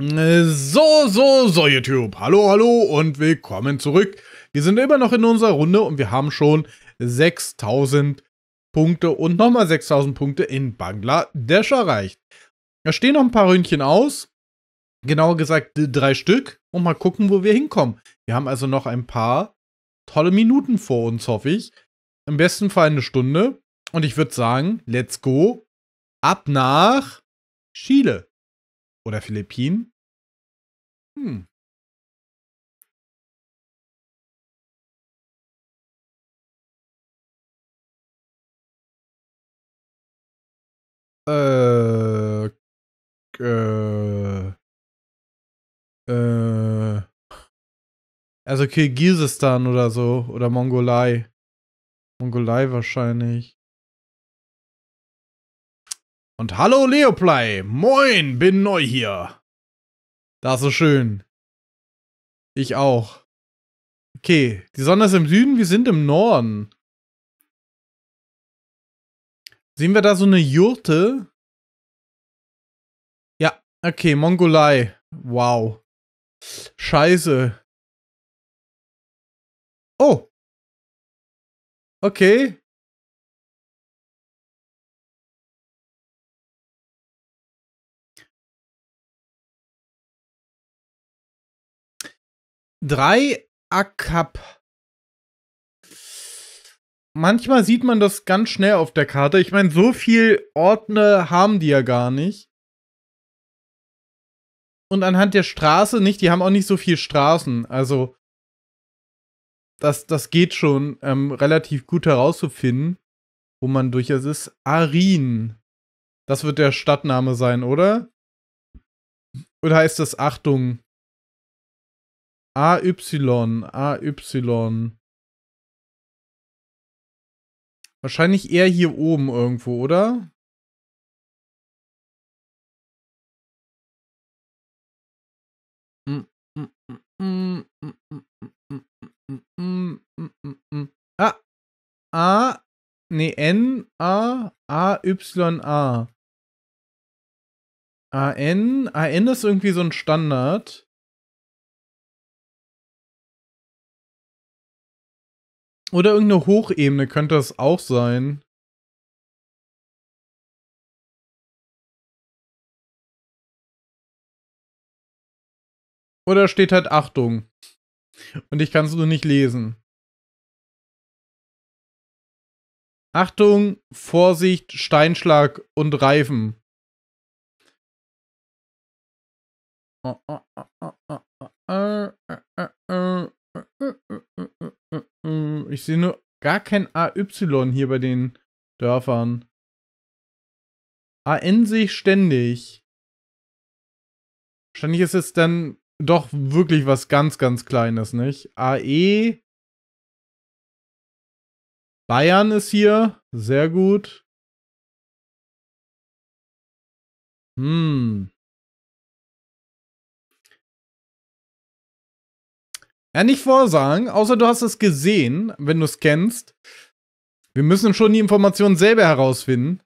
So, so, so, YouTube. Hallo, hallo und willkommen zurück. Wir sind immer noch in unserer Runde und wir haben schon 6000 Punkte und nochmal 6000 Punkte in Bangladesch erreicht. Da stehen noch ein paar Ründchen aus. Genauer gesagt drei Stück. Und mal gucken, wo wir hinkommen. Wir haben also noch ein paar tolle Minuten vor uns, hoffe ich. Im besten Fall eine Stunde. Und ich würde sagen, let's go. Ab nach Chile. Oder Philippinen? Hm. Äh, äh, äh, also Kirgisistan oder so. Oder Mongolei. Mongolei wahrscheinlich. Und hallo Leoplay, moin, bin neu hier. Das ist schön. Ich auch. Okay, die Sonne ist im Süden, wir sind im Norden. Sehen wir da so eine Jurte? Ja, okay, Mongolei. Wow. Scheiße. Oh. Okay. 3 Akap. Manchmal sieht man das ganz schnell auf der Karte. Ich meine, so viel Ordner haben die ja gar nicht. Und anhand der Straße nicht, die haben auch nicht so viel Straßen. Also, das, das geht schon ähm, relativ gut herauszufinden, wo man durchaus ist. Arin. Das wird der Stadtname sein, oder? Oder heißt das Achtung? AY, AY. Wahrscheinlich eher hier oben irgendwo, oder? Ah, A, nee, N, A, A, Y, A. A, N, A, N ist irgendwie so ein Standard. Oder irgendeine Hochebene könnte das auch sein. Oder steht halt Achtung. Und ich kann es nur nicht lesen. Achtung, Vorsicht, Steinschlag und Reifen. Oh, oh, oh, oh, oh, oh, oh, oh, hm, ich sehe nur gar kein AY hier bei den Dörfern. AN sehe ich ständig. Wahrscheinlich ist es dann doch wirklich was ganz, ganz Kleines, nicht? AE. Bayern ist hier. Sehr gut. Hm. Ja, nicht vorsagen, außer du hast es gesehen, wenn du es kennst. Wir müssen schon die Informationen selber herausfinden.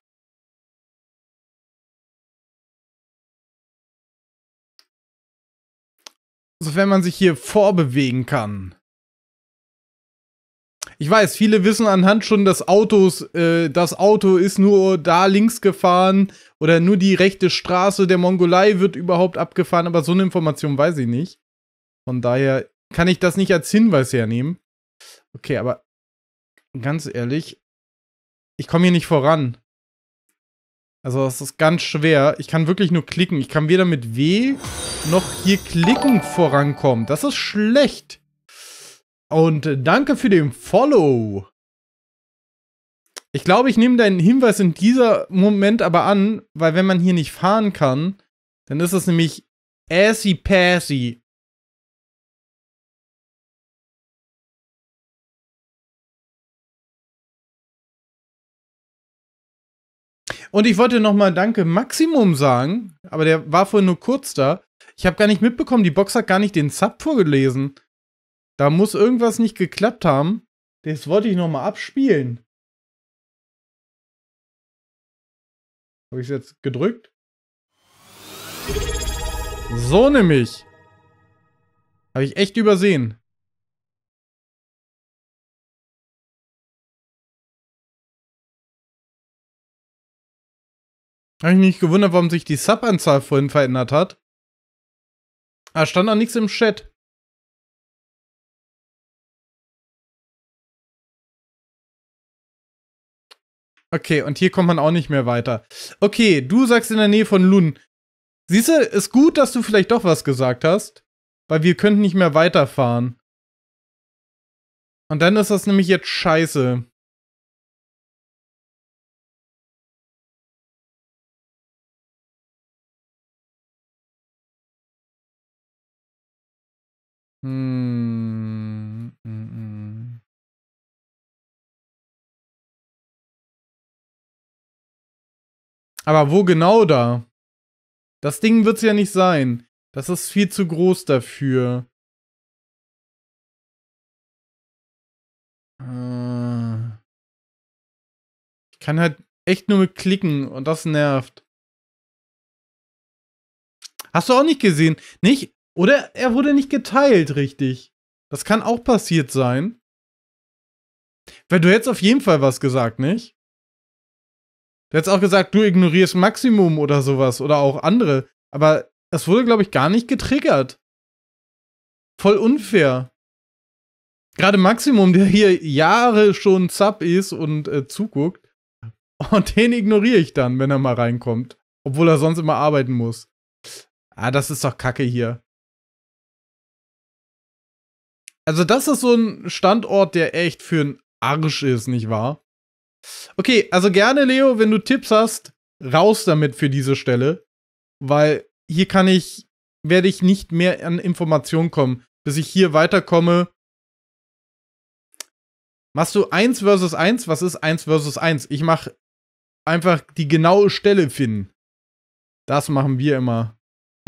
Sofern man sich hier vorbewegen kann. Ich weiß, viele wissen anhand schon dass Autos, äh, das Auto ist nur da links gefahren oder nur die rechte Straße der Mongolei wird überhaupt abgefahren, aber so eine Information weiß ich nicht. Von daher kann ich das nicht als Hinweis hernehmen. Okay, aber ganz ehrlich, ich komme hier nicht voran. Also das ist ganz schwer. Ich kann wirklich nur klicken. Ich kann weder mit W noch hier klicken vorankommen. Das ist schlecht. Und äh, danke für den Follow. Ich glaube, ich nehme deinen Hinweis in dieser Moment aber an, weil wenn man hier nicht fahren kann, dann ist es nämlich assy-passy Und ich wollte nochmal Danke Maximum sagen, aber der war vorhin nur kurz da. Ich habe gar nicht mitbekommen, die Box hat gar nicht den Sub vorgelesen. Da muss irgendwas nicht geklappt haben. Das wollte ich nochmal abspielen. Habe ich es jetzt gedrückt? So nämlich. Habe ich echt übersehen. Habe ich nicht gewundert, warum sich die Sub-Anzahl vorhin verändert hat. Ah, stand auch nichts im Chat. Okay, und hier kommt man auch nicht mehr weiter. Okay, du sagst in der Nähe von Lun. Siehst du, ist gut, dass du vielleicht doch was gesagt hast, weil wir könnten nicht mehr weiterfahren. Und dann ist das nämlich jetzt scheiße. Mm, mm, mm. Aber wo genau da? Das Ding wird es ja nicht sein. Das ist viel zu groß dafür. Ah. Ich kann halt echt nur mit klicken und das nervt. Hast du auch nicht gesehen? Nicht? Oder er wurde nicht geteilt, richtig. Das kann auch passiert sein. Weil du hättest auf jeden Fall was gesagt, nicht? Du hättest auch gesagt, du ignorierst Maximum oder sowas oder auch andere. Aber es wurde, glaube ich, gar nicht getriggert. Voll unfair. Gerade Maximum, der hier Jahre schon Sub ist und äh, zuguckt. Und den ignoriere ich dann, wenn er mal reinkommt. Obwohl er sonst immer arbeiten muss. Ah, das ist doch Kacke hier. Also, das ist so ein Standort, der echt für einen Arsch ist, nicht wahr? Okay, also gerne, Leo, wenn du Tipps hast, raus damit für diese Stelle. Weil hier kann ich, werde ich nicht mehr an Informationen kommen. Bis ich hier weiterkomme, Machst du 1 versus 1? Was ist 1 versus 1? Ich mach einfach die genaue Stelle finden. Das machen wir immer.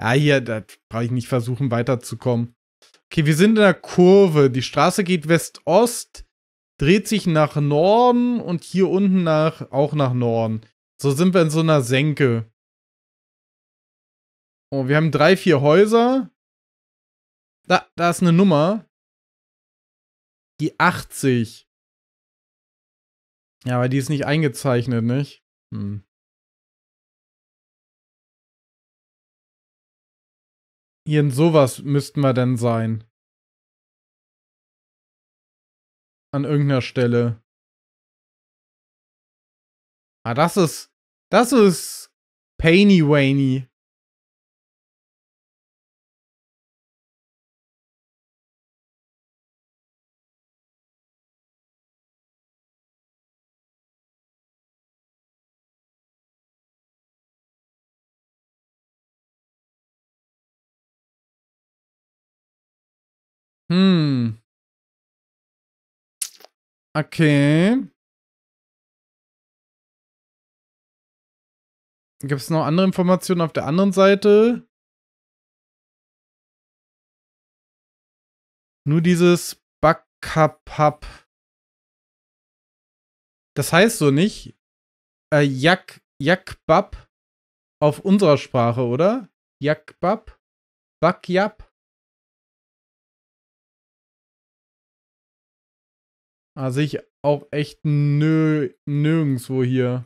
Ja, hier, da brauche ich nicht versuchen, weiterzukommen. Okay, wir sind in der Kurve. Die Straße geht West-Ost, dreht sich nach Norden und hier unten nach, auch nach Norden. So sind wir in so einer Senke. Oh, wir haben drei, vier Häuser. Da, da ist eine Nummer. Die 80. Ja, aber die ist nicht eingezeichnet, nicht? Hm. Irgend sowas müssten wir denn sein. An irgendeiner Stelle. Ah, das ist. Das ist. Painy Wainy. Okay. Gibt es noch andere Informationen auf der anderen Seite? Nur dieses Backapap. Das heißt so nicht. Äh, Jak, Jakbab auf unserer Sprache, oder? Jakbab? Backjab? Also ich auch echt nö, nirgendwo hier.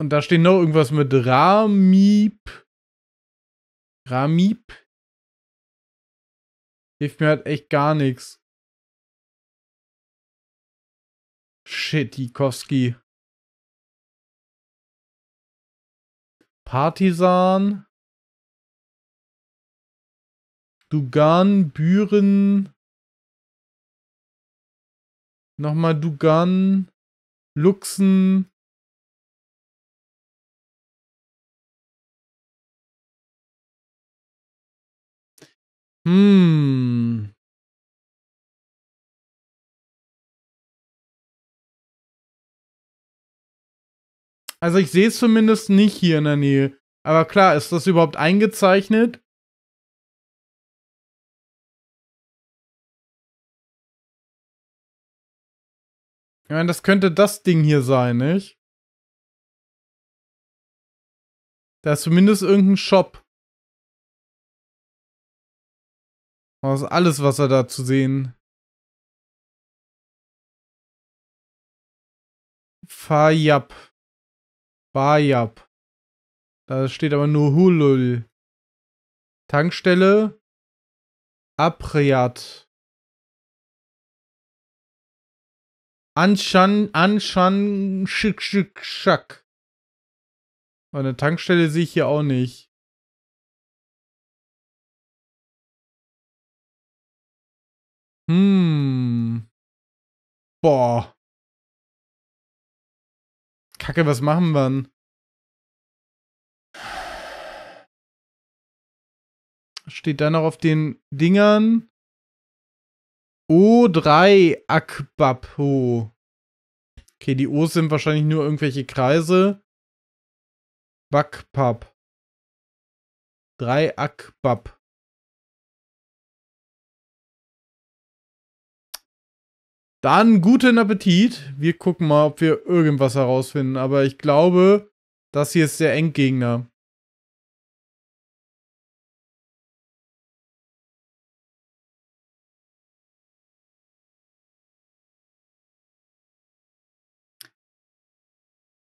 Und da steht noch irgendwas mit Ramip. Ramip. Hilft mir halt echt gar nichts. Schitikowski. Partisan. Dugan, Büren. Nochmal Dugan, Luxen. Hm. Also ich sehe es zumindest nicht hier in der Nähe. Aber klar, ist das überhaupt eingezeichnet? Ich meine, das könnte das Ding hier sein, nicht? Da ist zumindest irgendein Shop. Das ist alles, was er da zu sehen. Fayab. Fayab. Da steht aber nur Hulul. Tankstelle. Apriat. Anschan, Anschan, Schick, Schick, Schack. Eine Tankstelle sehe ich hier auch nicht. Hm. Boah. Kacke, was machen wir denn? Steht da noch auf den Dingern? O3 Akbapo. Okay, die O's sind wahrscheinlich nur irgendwelche Kreise. Bakpap. 3 Akbap. Dann guten Appetit. Wir gucken mal, ob wir irgendwas herausfinden. Aber ich glaube, das hier ist der Endgegner.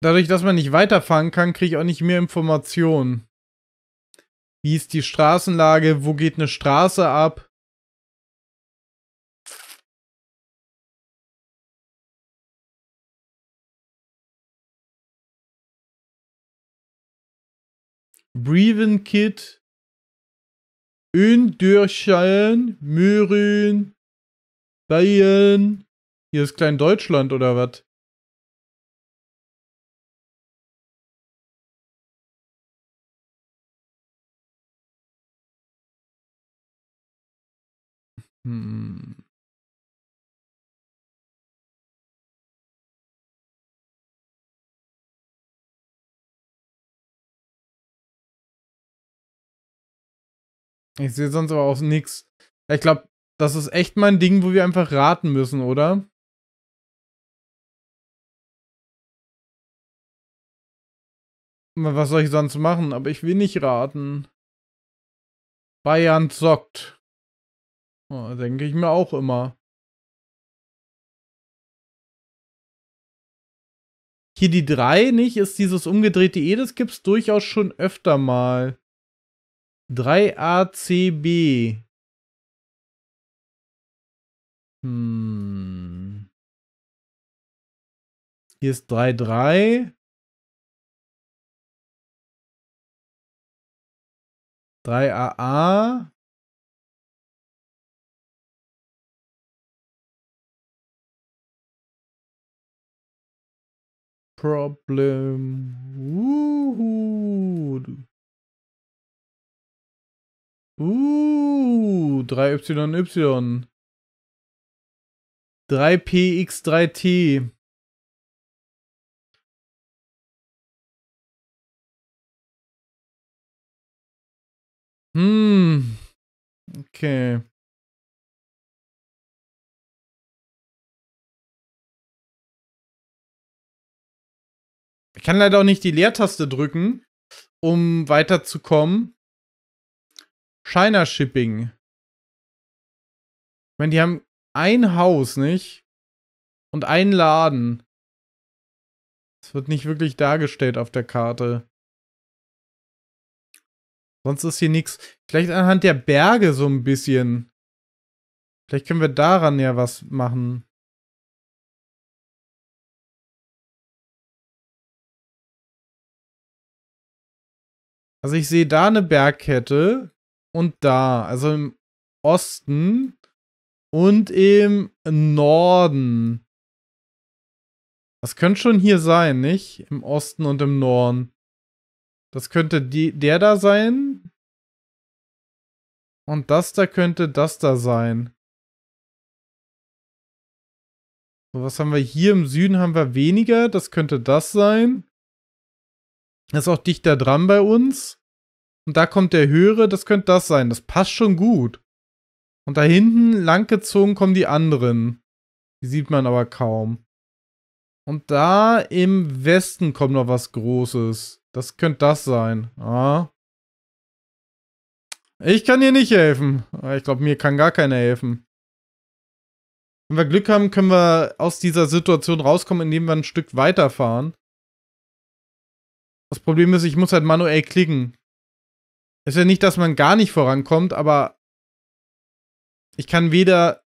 Dadurch, dass man nicht weiterfahren kann, kriege ich auch nicht mehr Informationen. Wie ist die Straßenlage? Wo geht eine Straße ab? Breathen Kit, Öndürschein, Mürün, Bayern. Hier ist Klein Deutschland oder was? Hm, hm. Ich sehe sonst aber auch nichts. Ich glaube, das ist echt mal ein Ding, wo wir einfach raten müssen, oder? Was soll ich sonst machen? Aber ich will nicht raten. Bayern zockt denke ich mir auch immer. Hier die 3, nicht? Ist dieses umgedrehte E, das gibt's durchaus schon öfter mal. 3ACB. Hm. Hier ist 3-3. 3AA. problem. Uhu. Uh, 3YY. 3PX3T. Hm. Okay. Ich kann leider auch nicht die Leertaste drücken, um weiterzukommen. China Shipping. Ich meine, die haben ein Haus, nicht? Und einen Laden. Das wird nicht wirklich dargestellt auf der Karte. Sonst ist hier nichts. Vielleicht anhand der Berge so ein bisschen. Vielleicht können wir daran ja was machen. Also ich sehe da eine Bergkette und da, also im Osten und im Norden. Das könnte schon hier sein, nicht? Im Osten und im Norden. Das könnte die, der da sein. Und das da könnte das da sein. So, was haben wir hier? Im Süden haben wir weniger. Das könnte das sein ist auch dichter dran bei uns. Und da kommt der höhere, das könnte das sein. Das passt schon gut. Und da hinten langgezogen kommen die anderen. Die sieht man aber kaum. Und da im Westen kommt noch was Großes. Das könnte das sein. Ah. Ich kann dir nicht helfen. Ah, ich glaube, mir kann gar keiner helfen. Wenn wir Glück haben, können wir aus dieser Situation rauskommen, indem wir ein Stück weiterfahren. Das Problem ist, ich muss halt manuell klicken. Es ist ja nicht, dass man gar nicht vorankommt, aber ich kann weder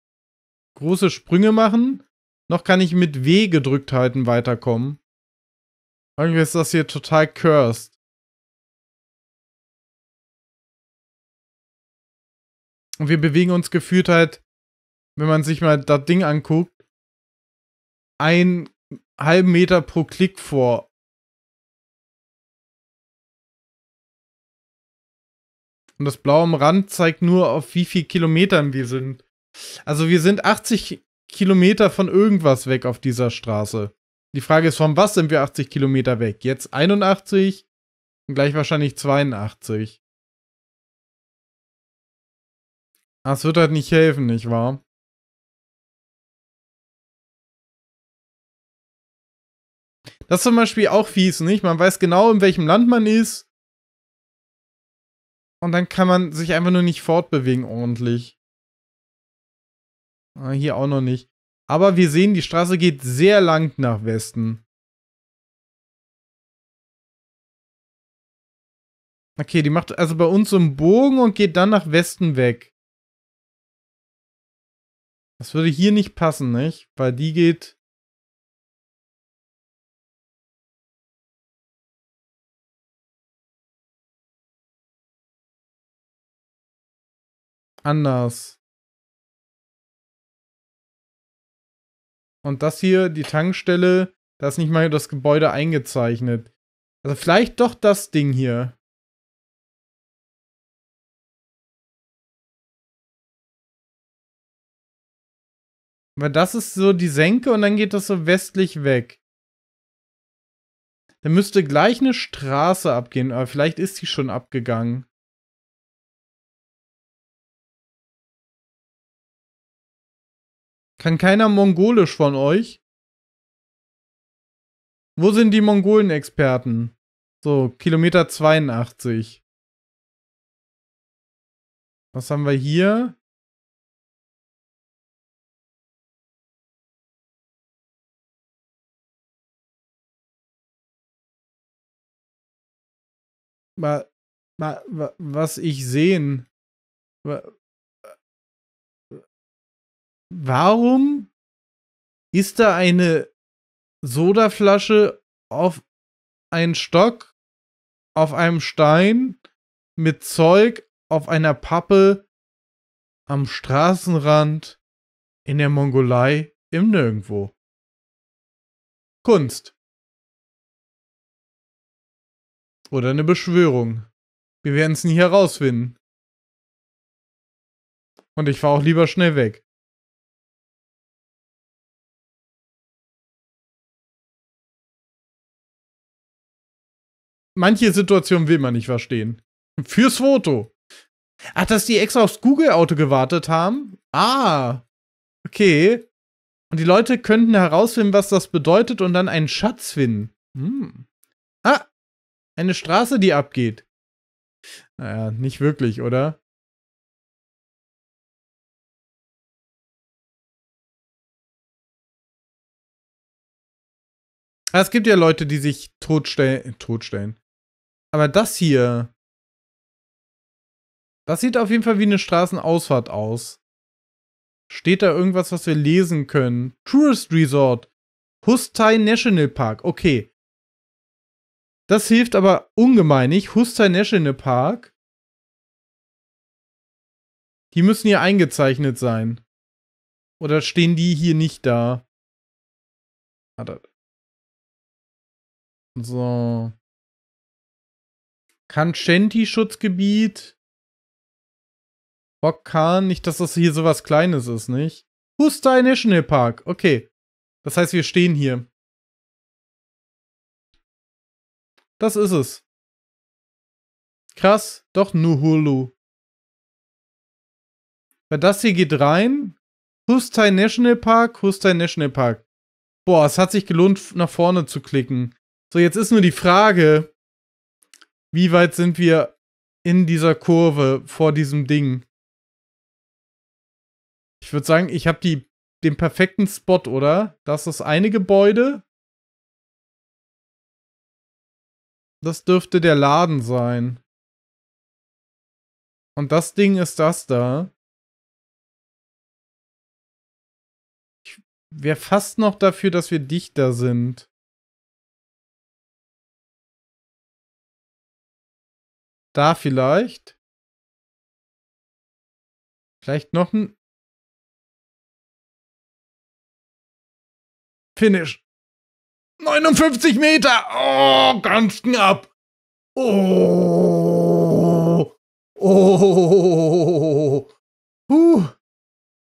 große Sprünge machen, noch kann ich mit W gedrückt halten weiterkommen. Irgendwie ist das hier total cursed. Und wir bewegen uns gefühlt halt, wenn man sich mal das Ding anguckt, einen halben Meter pro Klick vor Und das Blau am Rand zeigt nur, auf wie viel Kilometern wir sind. Also wir sind 80 Kilometer von irgendwas weg auf dieser Straße. Die Frage ist, von was sind wir 80 Kilometer weg? Jetzt 81 und gleich wahrscheinlich 82. Das ah, wird halt nicht helfen, nicht wahr? Das ist zum Beispiel auch fies, nicht? Man weiß genau, in welchem Land man ist. Und dann kann man sich einfach nur nicht fortbewegen ordentlich. Ah, hier auch noch nicht. Aber wir sehen, die Straße geht sehr lang nach Westen. Okay, die macht also bei uns so einen Bogen und geht dann nach Westen weg. Das würde hier nicht passen, nicht? Weil die geht anders. Und das hier, die Tankstelle, da ist nicht mal das Gebäude eingezeichnet. Also vielleicht doch das Ding hier. Weil das ist so die Senke und dann geht das so westlich weg. Da müsste gleich eine Straße abgehen, aber vielleicht ist die schon abgegangen. Kann keiner Mongolisch von euch? Wo sind die Mongolen-Experten? So, Kilometer 82. Was haben wir hier? Mal, mal, was ich sehen warum ist da eine Sodaflasche auf einem Stock, auf einem Stein, mit Zeug, auf einer Pappe, am Straßenrand, in der Mongolei, im Nirgendwo? Kunst. Oder eine Beschwörung. Wir werden es nie herausfinden. Und ich fahre auch lieber schnell weg. manche Situationen will man nicht verstehen. Fürs Foto. Ach, dass die extra aufs Google-Auto gewartet haben? Ah, okay. Und die Leute könnten herausfinden, was das bedeutet und dann einen Schatz finden. Hm. Ah, eine Straße, die abgeht. Naja, nicht wirklich, oder? Ah, es gibt ja Leute, die sich totstellen, totstellen, aber das hier. Das sieht auf jeden Fall wie eine Straßenausfahrt aus. Steht da irgendwas, was wir lesen können? Tourist Resort. Hustai National Park. Okay. Das hilft aber ungemein nicht. Hustai National Park. Die müssen hier eingezeichnet sein. Oder stehen die hier nicht da? So. Kanchenti-Schutzgebiet. Bokkan, nicht, dass das hier sowas Kleines ist, nicht? Hustai National Park, okay. Das heißt, wir stehen hier. Das ist es. Krass, doch Nuhulu. Weil das hier geht rein. Hustai National Park, Hustai National Park. Boah, es hat sich gelohnt, nach vorne zu klicken. So, jetzt ist nur die Frage, wie weit sind wir in dieser Kurve vor diesem Ding? Ich würde sagen, ich habe den perfekten Spot, oder? Das ist eine Gebäude. Das dürfte der Laden sein. Und das Ding ist das da. Ich wäre fast noch dafür, dass wir dichter sind. Da vielleicht. Vielleicht noch ein Finish. 59 Meter. Oh, ganz knapp. Oh. Oh. Huh.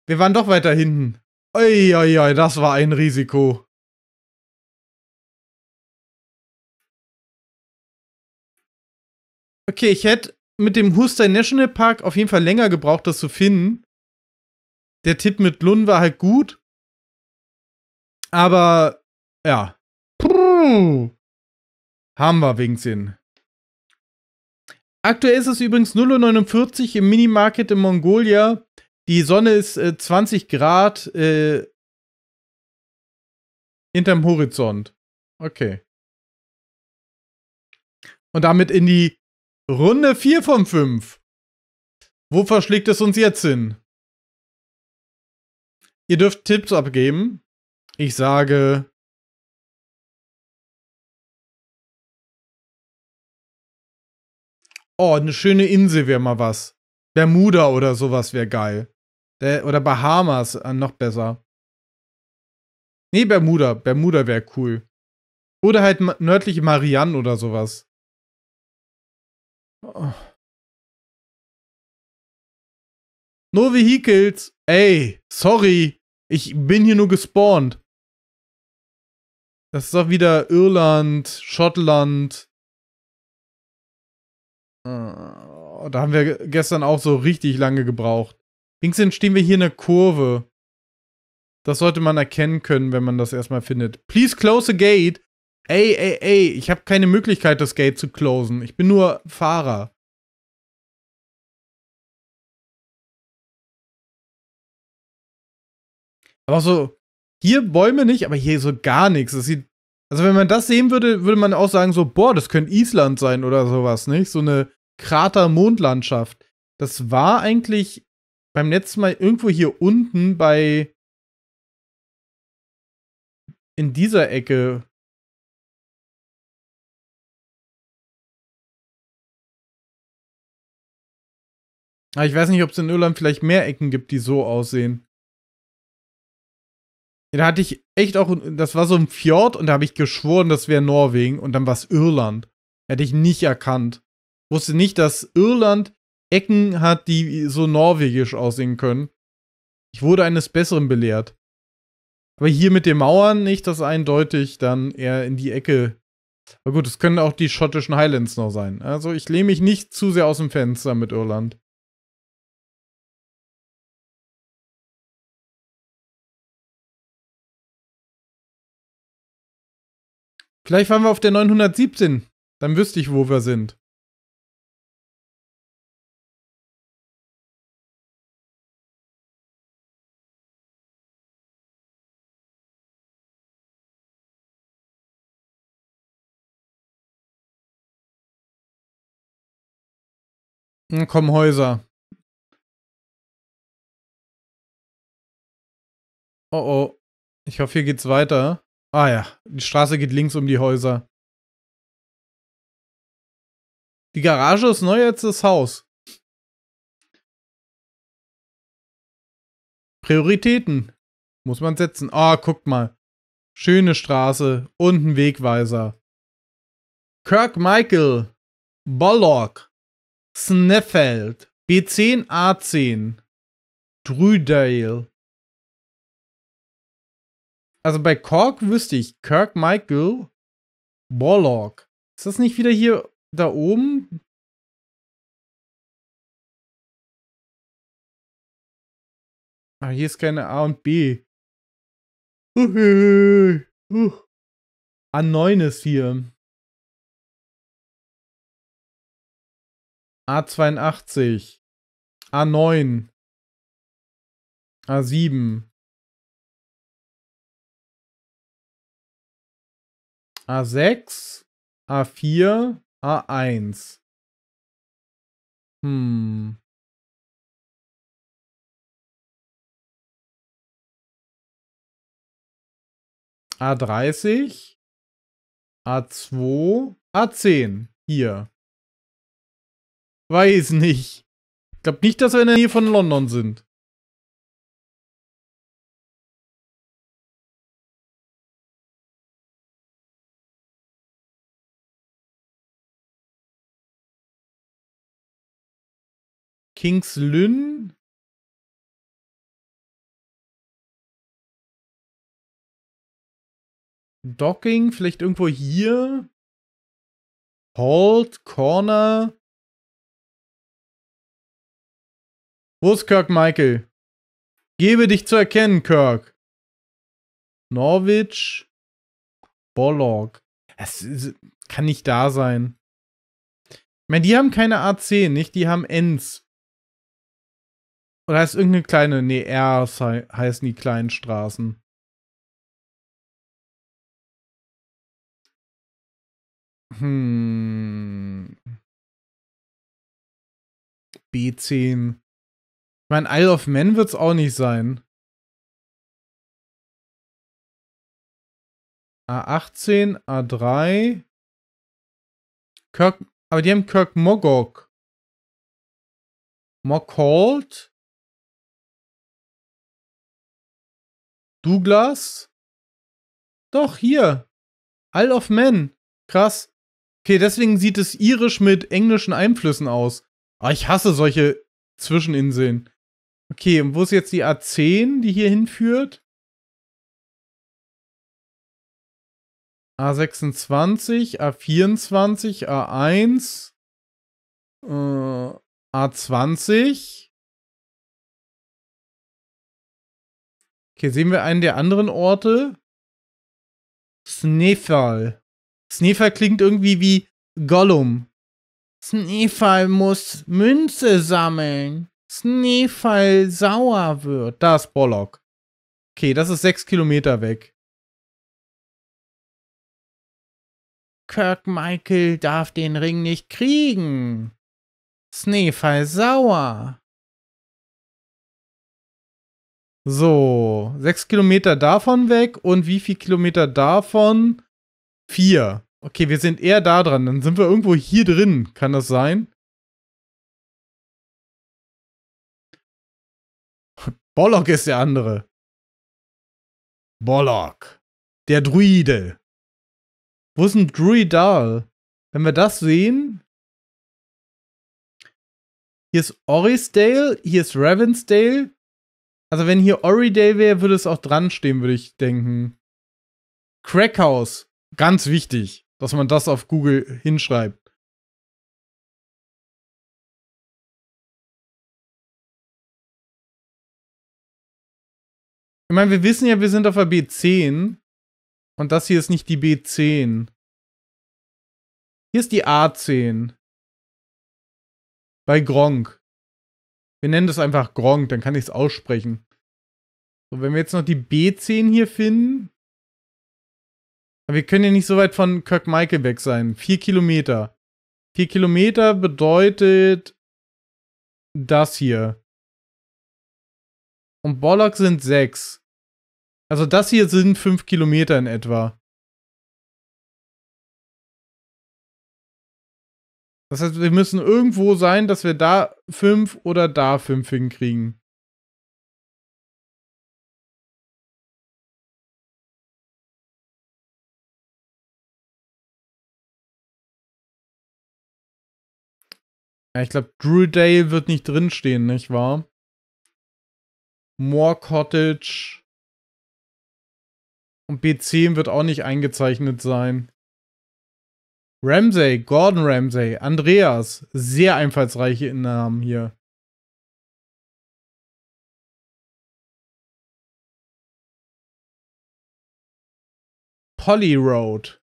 Wir waren doch weiter hinten. Uiuiui, das war ein Risiko. Okay, ich hätte mit dem Hustai National Park auf jeden Fall länger gebraucht, das zu finden. Der Tipp mit Lund war halt gut. Aber ja. Puh. Haben wir wegen Sinn. Aktuell ist es übrigens 0.49 Uhr im Minimarket in Mongolia. Die Sonne ist äh, 20 Grad äh, hinterm Horizont. Okay. Und damit in die Runde 4 von 5. Wo verschlägt es uns jetzt hin? Ihr dürft Tipps abgeben. Ich sage. Oh, eine schöne Insel wäre mal was. Bermuda oder sowas wäre geil. Äh, oder Bahamas, äh, noch besser. Nee, Bermuda. Bermuda wäre cool. Oder halt nördliche Marianne oder sowas. Oh. No Vehicles. Ey, sorry. Ich bin hier nur gespawnt. Das ist doch wieder Irland, Schottland. Ah, oh, da haben wir gestern auch so richtig lange gebraucht. Wenigstens stehen wir hier in der Kurve. Das sollte man erkennen können, wenn man das erstmal findet. Please close the gate. Ey, ey, ey, ich habe keine Möglichkeit, das Gate zu closen. Ich bin nur Fahrer. Aber so, hier Bäume nicht, aber hier so gar nichts. Das sieht, also wenn man das sehen würde, würde man auch sagen so, boah, das könnte Island sein oder sowas, nicht? So eine Krater-Mondlandschaft. Das war eigentlich beim letzten Mal irgendwo hier unten bei in dieser Ecke Aber ah, ich weiß nicht, ob es in Irland vielleicht mehr Ecken gibt, die so aussehen. Da hatte ich echt auch, das war so ein Fjord und da habe ich geschworen, das wäre Norwegen und dann war es Irland. Hätte ich nicht erkannt. Wusste nicht, dass Irland Ecken hat, die so norwegisch aussehen können. Ich wurde eines Besseren belehrt. Aber hier mit den Mauern nicht das eindeutig dann eher in die Ecke. Aber gut, es können auch die schottischen Highlands noch sein. Also ich lehne mich nicht zu sehr aus dem Fenster mit Irland. Vielleicht waren wir auf der 917. Dann wüsste ich, wo wir sind. komm, Häuser. Oh oh. Ich hoffe, hier geht's weiter. Ah ja, die Straße geht links um die Häuser. Die Garage ist neu jetzt das Haus. Prioritäten muss man setzen. Ah, oh, guckt mal. Schöne Straße und ein Wegweiser. Kirk Michael, Bollock, Sneffeld, B10A10, Drüdale, also bei Korg wüsste ich, Kirk Michael Warlock. Ist das nicht wieder hier da oben? Ah, hier ist keine A und B. Uh, uh. A9 ist hier. A82. A9. A7. A6, A4, A1. Hm. A30, A2, A10. Hier. Weiß nicht. Ich glaube nicht, dass wir in der Nähe von London sind. Kings Lynn. Docking, vielleicht irgendwo hier. Halt, Corner. Wo ist Kirk Michael? Gebe dich zu erkennen, Kirk. Norwich. Bollock. Es kann nicht da sein. Ich meine, die haben keine AC, nicht? Die haben Ns. Oder heißt irgendeine kleine, nee, R heißen die kleinen Straßen. Hm. B10. Ich meine, Isle of Man wird's auch nicht sein. A18, A3. Kirk, aber die haben Kirk Mogok. Mockhold? Douglas. Doch, hier. Isle of Man. Krass. Okay, deswegen sieht es irisch mit englischen Einflüssen aus. Ah, ich hasse solche Zwischeninseln. Okay, und wo ist jetzt die A10, die hier hinführt? A26, A24, A1, äh, A20. Okay, sehen wir einen der anderen Orte. Snefall. Snefall klingt irgendwie wie Gollum. Snefall muss Münze sammeln. Snefall sauer wird. Da ist Bollock. Okay, das ist sechs Kilometer weg. Kirk Michael darf den Ring nicht kriegen. Snefall sauer. So, sechs Kilometer davon weg und wie viel Kilometer davon? Vier. Okay, wir sind eher da dran. Dann sind wir irgendwo hier drin. Kann das sein? Bollock ist der andere. Bollock. Der Druide. Wo ist ein Druidal? Wenn wir das sehen. Hier ist Orisdale, hier ist Ravensdale, also wenn hier Ori Day wäre, würde es auch dran stehen, würde ich denken. Crackhouse, ganz wichtig, dass man das auf Google hinschreibt. Ich meine, wir wissen ja, wir sind auf der B10 und das hier ist nicht die B10. Hier ist die A10. Bei Gronk. Wir nennen das einfach Gronk, dann kann ich es aussprechen. So, wenn wir jetzt noch die B10 hier finden. Aber wir können ja nicht so weit von Kirk Michael weg sein. Vier Kilometer. Vier Kilometer bedeutet das hier. Und Bollock sind sechs. Also das hier sind fünf Kilometer in etwa. Das heißt, wir müssen irgendwo sein, dass wir da fünf oder da fünf hinkriegen. Ja, ich glaube, Drewdale wird nicht drinstehen, nicht wahr? Moor Cottage und B10 wird auch nicht eingezeichnet sein. Ramsey, Gordon Ramsey, Andreas, sehr einfallsreiche Namen hier. Polly Road.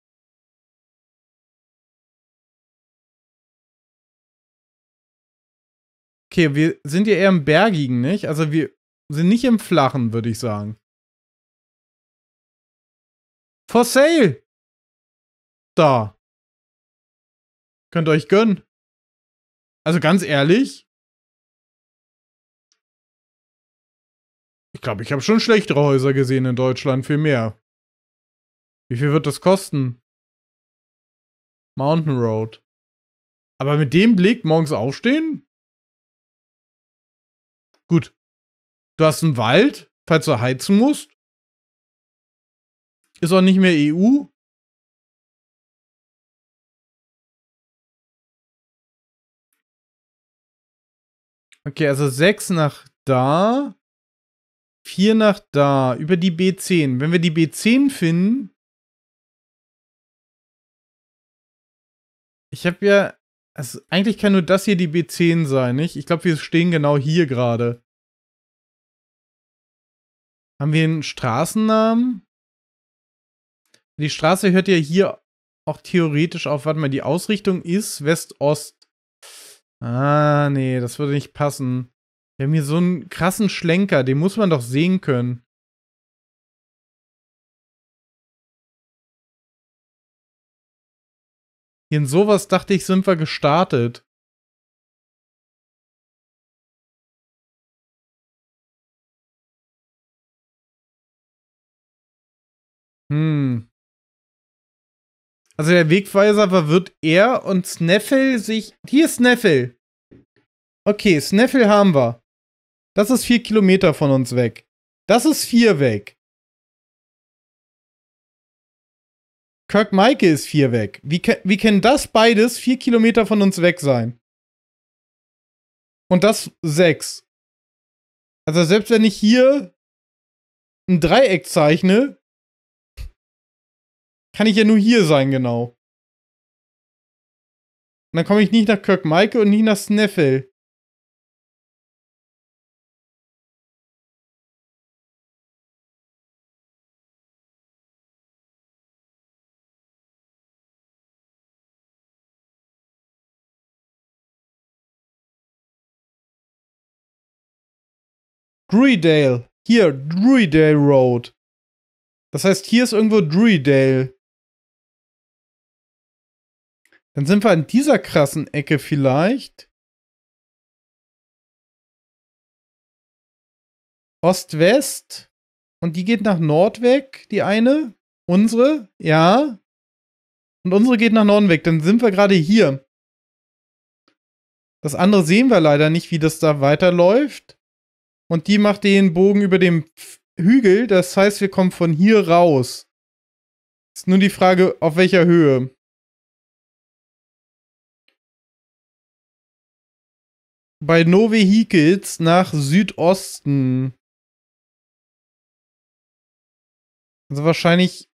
Okay, wir sind ja eher im Bergigen, nicht? Also wir sind nicht im Flachen, würde ich sagen. For sale! Da. Könnt ihr euch gönnen. Also ganz ehrlich. Ich glaube, ich habe schon schlechtere Häuser gesehen in Deutschland, viel mehr. Wie viel wird das kosten? Mountain Road. Aber mit dem Blick morgens aufstehen? Gut. Du hast einen Wald, falls du heizen musst. Ist auch nicht mehr EU. Okay, also 6 nach da, 4 nach da, über die B10. Wenn wir die B10 finden, ich habe ja, also eigentlich kann nur das hier die B10 sein, nicht? Ich glaube, wir stehen genau hier gerade. Haben wir einen Straßennamen? Die Straße hört ja hier auch theoretisch auf, warte mal, die Ausrichtung ist West-Ost. Ah, nee, das würde nicht passen. Wir haben hier so einen krassen Schlenker, den muss man doch sehen können. Hier in sowas dachte ich, sind wir gestartet. Hm. Also der Wegweiser verwirrt er und Sneffel sich. Hier ist Sneffel. Okay, Sneffel haben wir. Das ist vier Kilometer von uns weg. Das ist vier weg. Kirk Maike ist vier weg. Wie, wie kann das beides vier Kilometer von uns weg sein? Und das sechs. Also selbst wenn ich hier ein Dreieck zeichne, kann ich ja nur hier sein, genau. Und dann komme ich nicht nach Kirk Kirkmichael und nicht nach Sneffel. Druidale. Hier, Druidale Road. Das heißt, hier ist irgendwo Druidale. Dann sind wir in dieser krassen Ecke vielleicht. Ost-West. Und die geht nach Nord weg, die eine. Unsere, ja. Und unsere geht nach Norden weg. Dann sind wir gerade hier. Das andere sehen wir leider nicht, wie das da weiterläuft. Und die macht den Bogen über dem Hügel. Das heißt, wir kommen von hier raus. Ist nur die Frage, auf welcher Höhe. bei No Vehicles nach Südosten. Also wahrscheinlich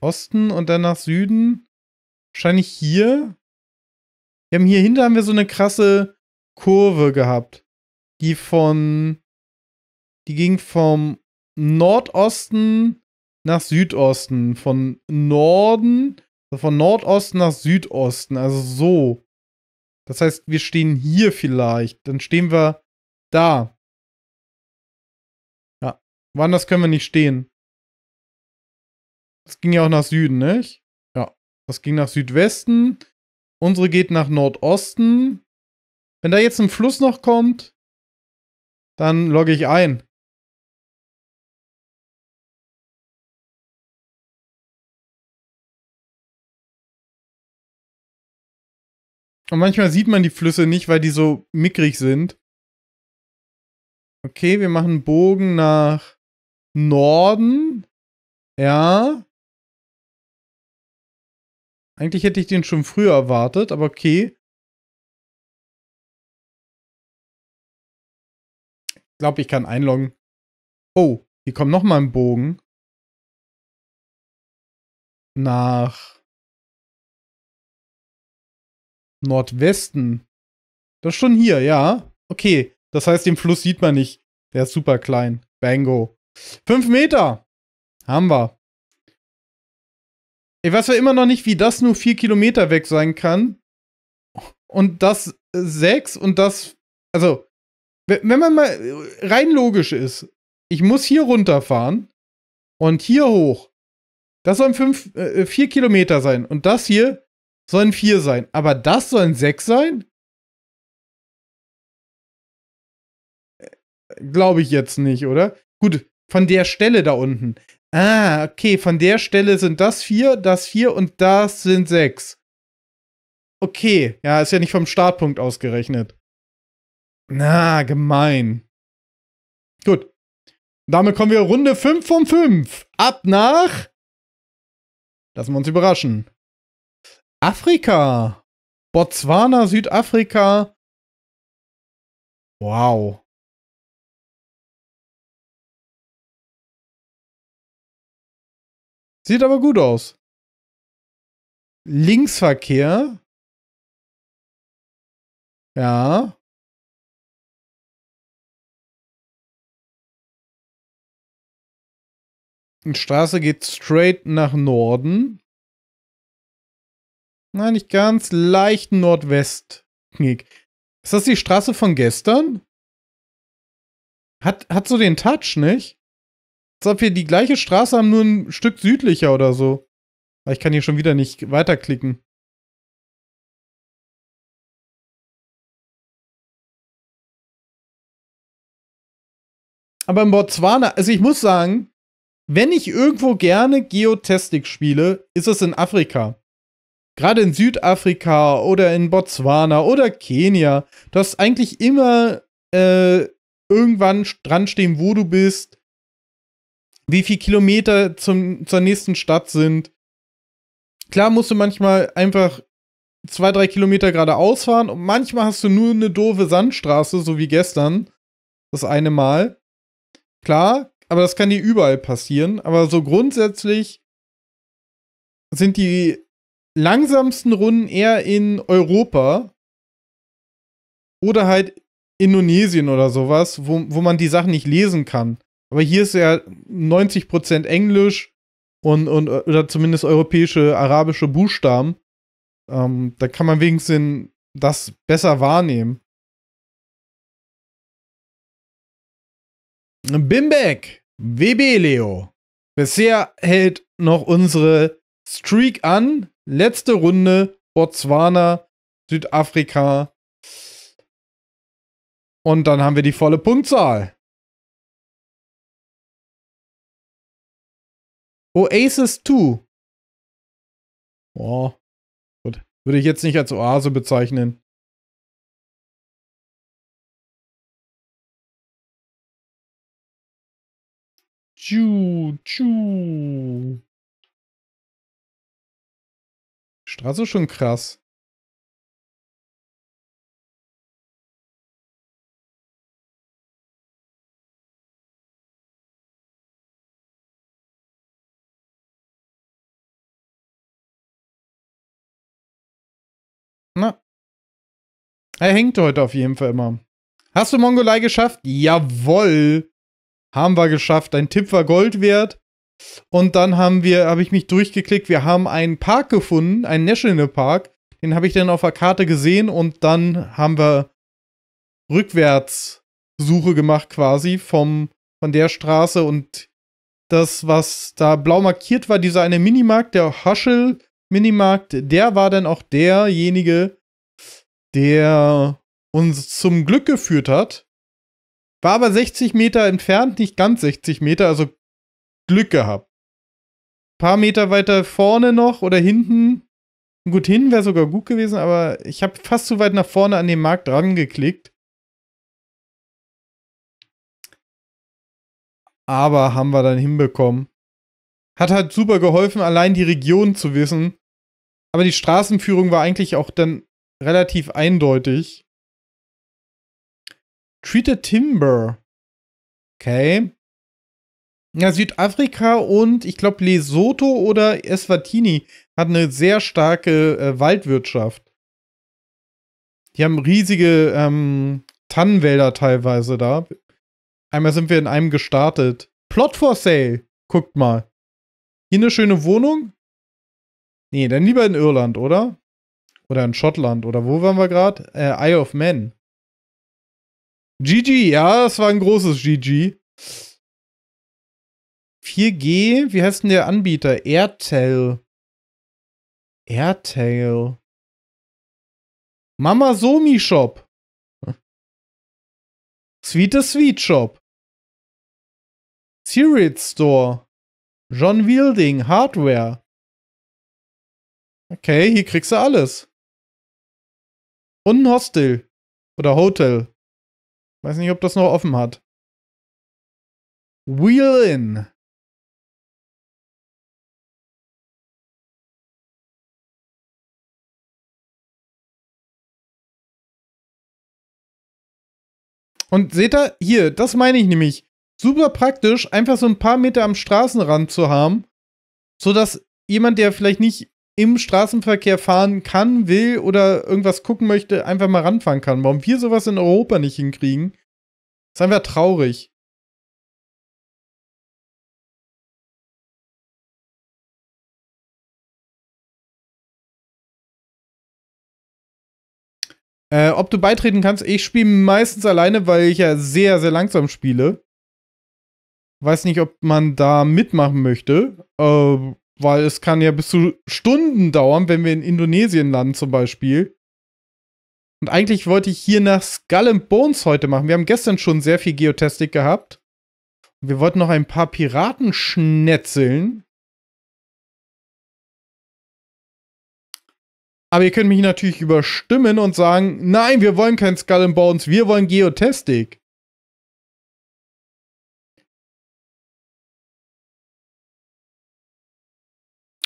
Osten und dann nach Süden. Wahrscheinlich hier. Wir haben hier hinter haben wir so eine krasse Kurve gehabt. Die von. Die ging vom Nordosten nach Südosten. Von Norden von Nordosten nach Südosten, also so. Das heißt, wir stehen hier vielleicht. Dann stehen wir da. Ja, woanders können wir nicht stehen. Das ging ja auch nach Süden, nicht? Ja, das ging nach Südwesten. Unsere geht nach Nordosten. Wenn da jetzt ein Fluss noch kommt, dann logge ich ein. Und manchmal sieht man die Flüsse nicht, weil die so mickrig sind. Okay, wir machen einen Bogen nach Norden. Ja. Eigentlich hätte ich den schon früher erwartet, aber okay. Ich glaube, ich kann einloggen. Oh, hier kommt nochmal ein Bogen. Nach Nordwesten. Das ist schon hier, ja. Okay. Das heißt, den Fluss sieht man nicht. Der ist super klein. Bango. Fünf Meter. Haben wir. Ich weiß ja immer noch nicht, wie das nur vier Kilometer weg sein kann. Und das äh, sechs und das. Also, wenn man mal äh, rein logisch ist, ich muss hier runterfahren und hier hoch. Das sollen fünf, äh, vier Kilometer sein. Und das hier sollen vier sein. Aber das sollen sechs sein? Äh, Glaube ich jetzt nicht, oder? Gut, von der Stelle da unten. Ah, okay, von der Stelle sind das vier, das vier und das sind sechs. Okay, ja, ist ja nicht vom Startpunkt ausgerechnet. Na, gemein. Gut. Damit kommen wir Runde 5 von 5. Ab nach. Lassen wir uns überraschen. Afrika. Botswana, Südafrika. Wow. Sieht aber gut aus. Linksverkehr. Ja. Die Straße geht straight nach Norden. Nein, nicht ganz. Leicht Nordwestknick. Ist das die Straße von gestern? Hat, hat so den Touch, nicht? Als ob wir die gleiche Straße haben, nur ein Stück südlicher oder so. Aber ich kann hier schon wieder nicht weiterklicken. Aber in Botswana, also ich muss sagen, wenn ich irgendwo gerne Geotastic spiele, ist es in Afrika. Gerade in Südafrika oder in Botswana oder Kenia, du hast eigentlich immer äh, irgendwann dran stehen, wo du bist, wie viele Kilometer zum, zur nächsten Stadt sind. Klar musst du manchmal einfach zwei, drei Kilometer geradeaus fahren und manchmal hast du nur eine doofe Sandstraße, so wie gestern, das eine Mal. Klar, aber das kann dir überall passieren. Aber so grundsätzlich sind die langsamsten Runden eher in Europa oder halt Indonesien oder sowas, wo, wo man die Sachen nicht lesen kann. Aber hier ist ja 90% Englisch und, und oder zumindest europäische, arabische Buchstaben. Ähm, da kann man wenigstens das besser wahrnehmen. Bimbeck, WB Leo. Bisher hält noch unsere Streak an. Letzte Runde, Botswana, Südafrika. Und dann haben wir die volle Punktzahl. Oasis 2. Boah. Gut. Würde ich jetzt nicht als Oase bezeichnen. Tschu, tschu. Straße schon krass. Na. Er hängt heute auf jeden Fall immer. Hast du Mongolei geschafft? Jawoll. Haben wir geschafft. Dein Tipp war Gold wert. Und dann haben wir, habe ich mich durchgeklickt, wir haben einen Park gefunden, einen National Park. Den habe ich dann auf der Karte gesehen und dann haben wir Rückwärtssuche gemacht quasi vom, von der Straße und das, was da blau markiert war, dieser eine Minimarkt, der Haschel Minimarkt, der war dann auch derjenige, der uns zum Glück geführt hat. War aber 60 Meter entfernt, nicht ganz 60 Meter, also Glück gehabt. Ein paar Meter weiter vorne noch oder hinten. Gut, hin wäre sogar gut gewesen, aber ich habe fast zu weit nach vorne an den Markt rangeklickt. Aber haben wir dann hinbekommen. Hat halt super geholfen, allein die Region zu wissen. Aber die Straßenführung war eigentlich auch dann relativ eindeutig. Treated Timber. Okay. Ja, Südafrika und ich glaube Lesotho oder Eswatini hat eine sehr starke äh, Waldwirtschaft. Die haben riesige ähm, Tannenwälder teilweise da. Einmal sind wir in einem gestartet. Plot for Sale. Guckt mal. Hier eine schöne Wohnung. Nee, dann lieber in Irland, oder? Oder in Schottland. Oder wo waren wir gerade? Äh, Eye of Man. GG, ja, das war ein großes GG. 4G, wie heißt denn der Anbieter? Airtel. Airtel. Mama Somi Shop. Sweeter Sweet Shop. Searid Store. John Wielding Hardware. Okay, hier kriegst du alles. Und ein Hostel. Oder Hotel. Weiß nicht, ob das noch offen hat. Wheel in. Und seht ihr, hier, das meine ich nämlich. Super praktisch, einfach so ein paar Meter am Straßenrand zu haben, sodass jemand, der vielleicht nicht im Straßenverkehr fahren kann, will oder irgendwas gucken möchte, einfach mal ranfahren kann. Warum wir sowas in Europa nicht hinkriegen, ist einfach traurig. Äh, ob du beitreten kannst, ich spiele meistens alleine, weil ich ja sehr, sehr langsam spiele. Weiß nicht, ob man da mitmachen möchte, äh, weil es kann ja bis zu Stunden dauern, wenn wir in Indonesien landen zum Beispiel. Und eigentlich wollte ich hier nach Skull and Bones heute machen. Wir haben gestern schon sehr viel Geotastik gehabt. Wir wollten noch ein paar Piraten schnetzeln. Aber ihr könnt mich natürlich überstimmen und sagen, nein, wir wollen kein Skull and Bones, wir wollen Geotastic.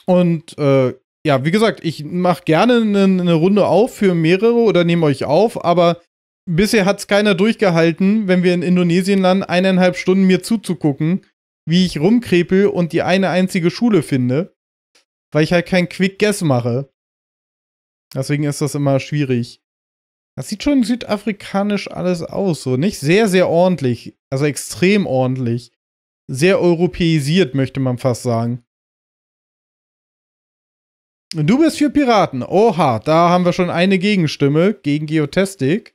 Und äh, ja, wie gesagt, ich mache gerne eine, eine Runde auf für mehrere oder nehme euch auf, aber bisher hat es keiner durchgehalten, wenn wir in Indonesien landen, eineinhalb Stunden mir zuzugucken, wie ich rumkrepel und die eine einzige Schule finde, weil ich halt kein Quick Guess mache. Deswegen ist das immer schwierig. Das sieht schon südafrikanisch alles aus, so nicht? Sehr, sehr ordentlich. Also extrem ordentlich. Sehr europäisiert, möchte man fast sagen. Du bist für Piraten. Oha, da haben wir schon eine Gegenstimme gegen Geotastic.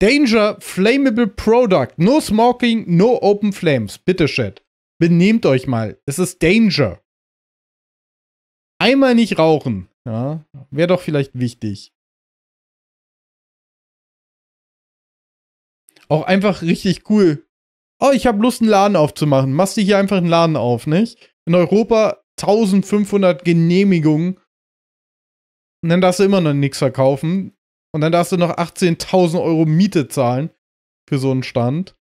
Danger Flammable Product. No Smoking, no Open Flames. Bitte, Chat. Benehmt euch mal. Es ist Danger. Einmal nicht rauchen. Ja, wäre doch vielleicht wichtig. Auch einfach richtig cool. Oh, ich habe Lust, einen Laden aufzumachen. Machst du hier einfach einen Laden auf, nicht? In Europa 1500 Genehmigungen. Und dann darfst du immer noch nichts verkaufen. Und dann darfst du noch 18.000 Euro Miete zahlen für so einen Stand.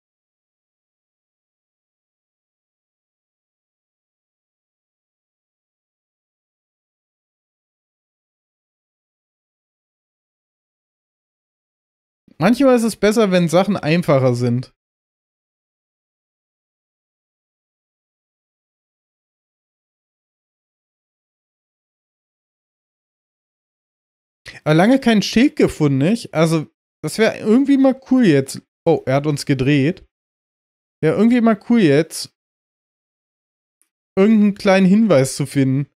Manchmal ist es besser, wenn Sachen einfacher sind. Aber lange kein Schild gefunden, nicht? Also, das wäre irgendwie mal cool jetzt. Oh, er hat uns gedreht. Ja, irgendwie mal cool jetzt. Irgendeinen kleinen Hinweis zu finden.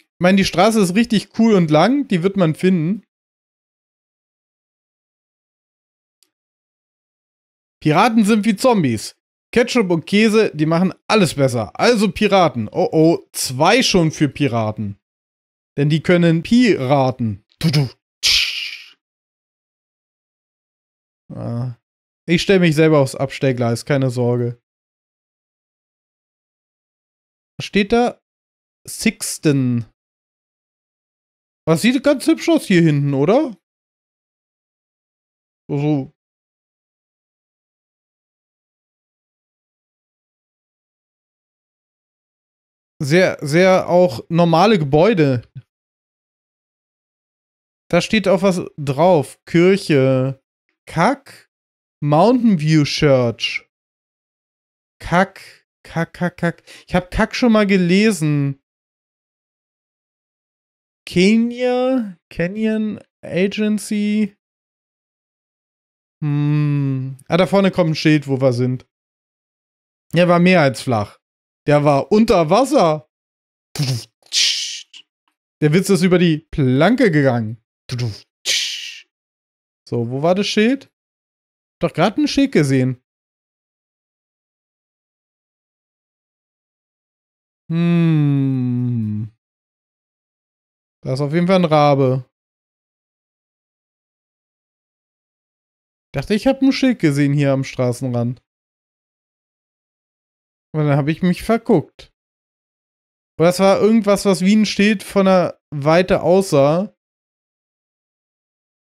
Ich meine, die Straße ist richtig cool und lang, die wird man finden. Piraten sind wie Zombies. Ketchup und Käse, die machen alles besser. Also Piraten. Oh oh, zwei schon für Piraten. Denn die können Piraten. Ah. Ich stelle mich selber aufs Abstellgleis, keine Sorge. Was steht da? Sixten. Was sieht ganz hübsch aus hier hinten, oder? So sehr, sehr auch normale Gebäude. Da steht auch was drauf. Kirche. Kack. Mountain View Church. Kack. Kack, kack, kack. Ich habe Kack schon mal gelesen. Kenya? Kenyan Agency? Hm. Ah, da vorne kommt ein Schild, wo wir sind. Ja, war mehr als flach. Der war unter Wasser. Der Witz ist über die Planke gegangen. So, wo war das Schild? Doch gerade ein Schild gesehen. Hm. Da ist auf jeden Fall ein Rabe. Dachte, ich habe ein Schild gesehen hier am Straßenrand. Und dann habe ich mich verguckt. Oder es war irgendwas, was wie ein steht, von der Weite aussah.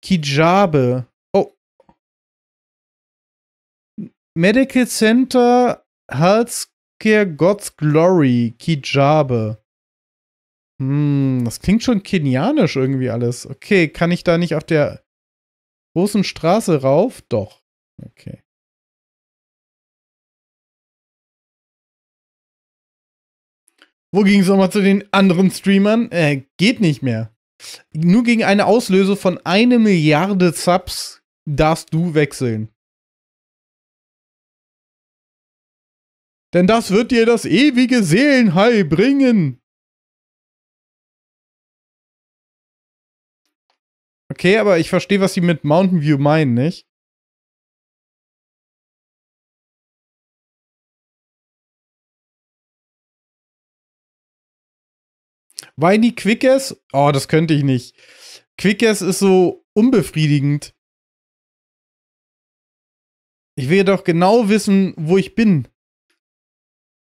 Kijabe. Oh. Medical Center Healthcare God's Glory. Kijabe. Hm, das klingt schon kenianisch irgendwie alles. Okay, kann ich da nicht auf der großen Straße rauf? Doch. Okay. Wo ging es nochmal zu den anderen Streamern? Äh, geht nicht mehr. Nur gegen eine Auslöse von eine Milliarde Subs darfst du wechseln. Denn das wird dir das ewige Seelenheil bringen. Okay, aber ich verstehe, was sie mit Mountain View meinen, nicht? Weini Quickass, oh, das könnte ich nicht. Quickass ist so unbefriedigend. Ich will doch genau wissen, wo ich bin.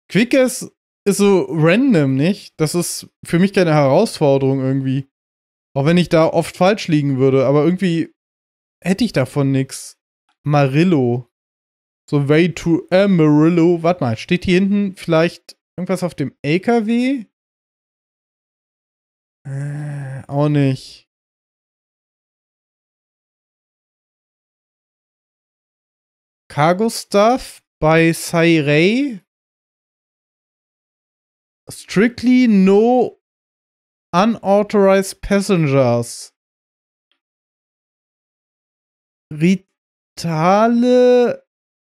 Quickass ist so random, nicht? Das ist für mich keine Herausforderung irgendwie. Auch wenn ich da oft falsch liegen würde, aber irgendwie hätte ich davon nichts. Marillo. So Way to Amarillo. Äh, Warte mal, steht hier hinten vielleicht irgendwas auf dem LKW? Äh, auch nicht. Cargo Stuff bei Sairei. Strictly no unauthorized passengers. Ritale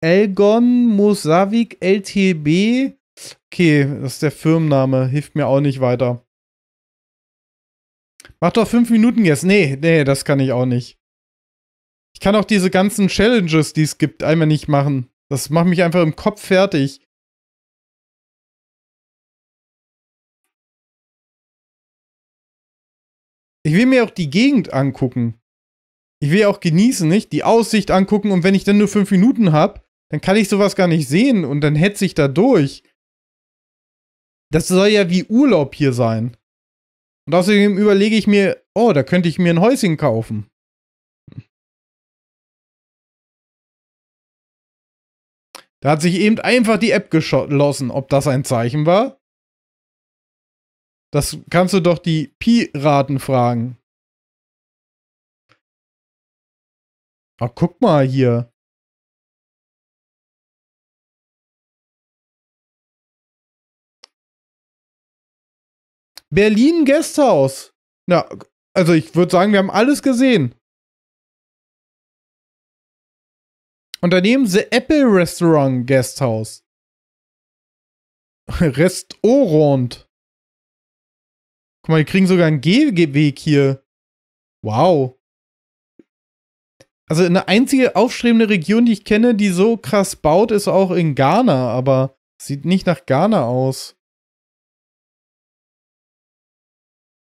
Elgon Mosavik LTB. Okay, das ist der Firmenname. Hilft mir auch nicht weiter. Mach doch fünf Minuten jetzt. Nee, nee, das kann ich auch nicht. Ich kann auch diese ganzen Challenges, die es gibt, einmal nicht machen. Das macht mich einfach im Kopf fertig. Ich will mir auch die Gegend angucken. Ich will auch genießen, nicht? Die Aussicht angucken und wenn ich dann nur fünf Minuten habe, dann kann ich sowas gar nicht sehen und dann hetze ich da durch. Das soll ja wie Urlaub hier sein. Und außerdem überlege ich mir, oh, da könnte ich mir ein Häuschen kaufen. Da hat sich eben einfach die App geschlossen. Ob das ein Zeichen war? Das kannst du doch die Piraten fragen. Ach, guck mal hier. Berlin Gästehaus. Na, also ich würde sagen, wir haben alles gesehen. Und daneben The Apple Restaurant Guesthouse. Restaurant. Guck mal, die kriegen sogar einen Gehweg hier. Wow. Also eine einzige aufstrebende Region, die ich kenne, die so krass baut, ist auch in Ghana, aber sieht nicht nach Ghana aus.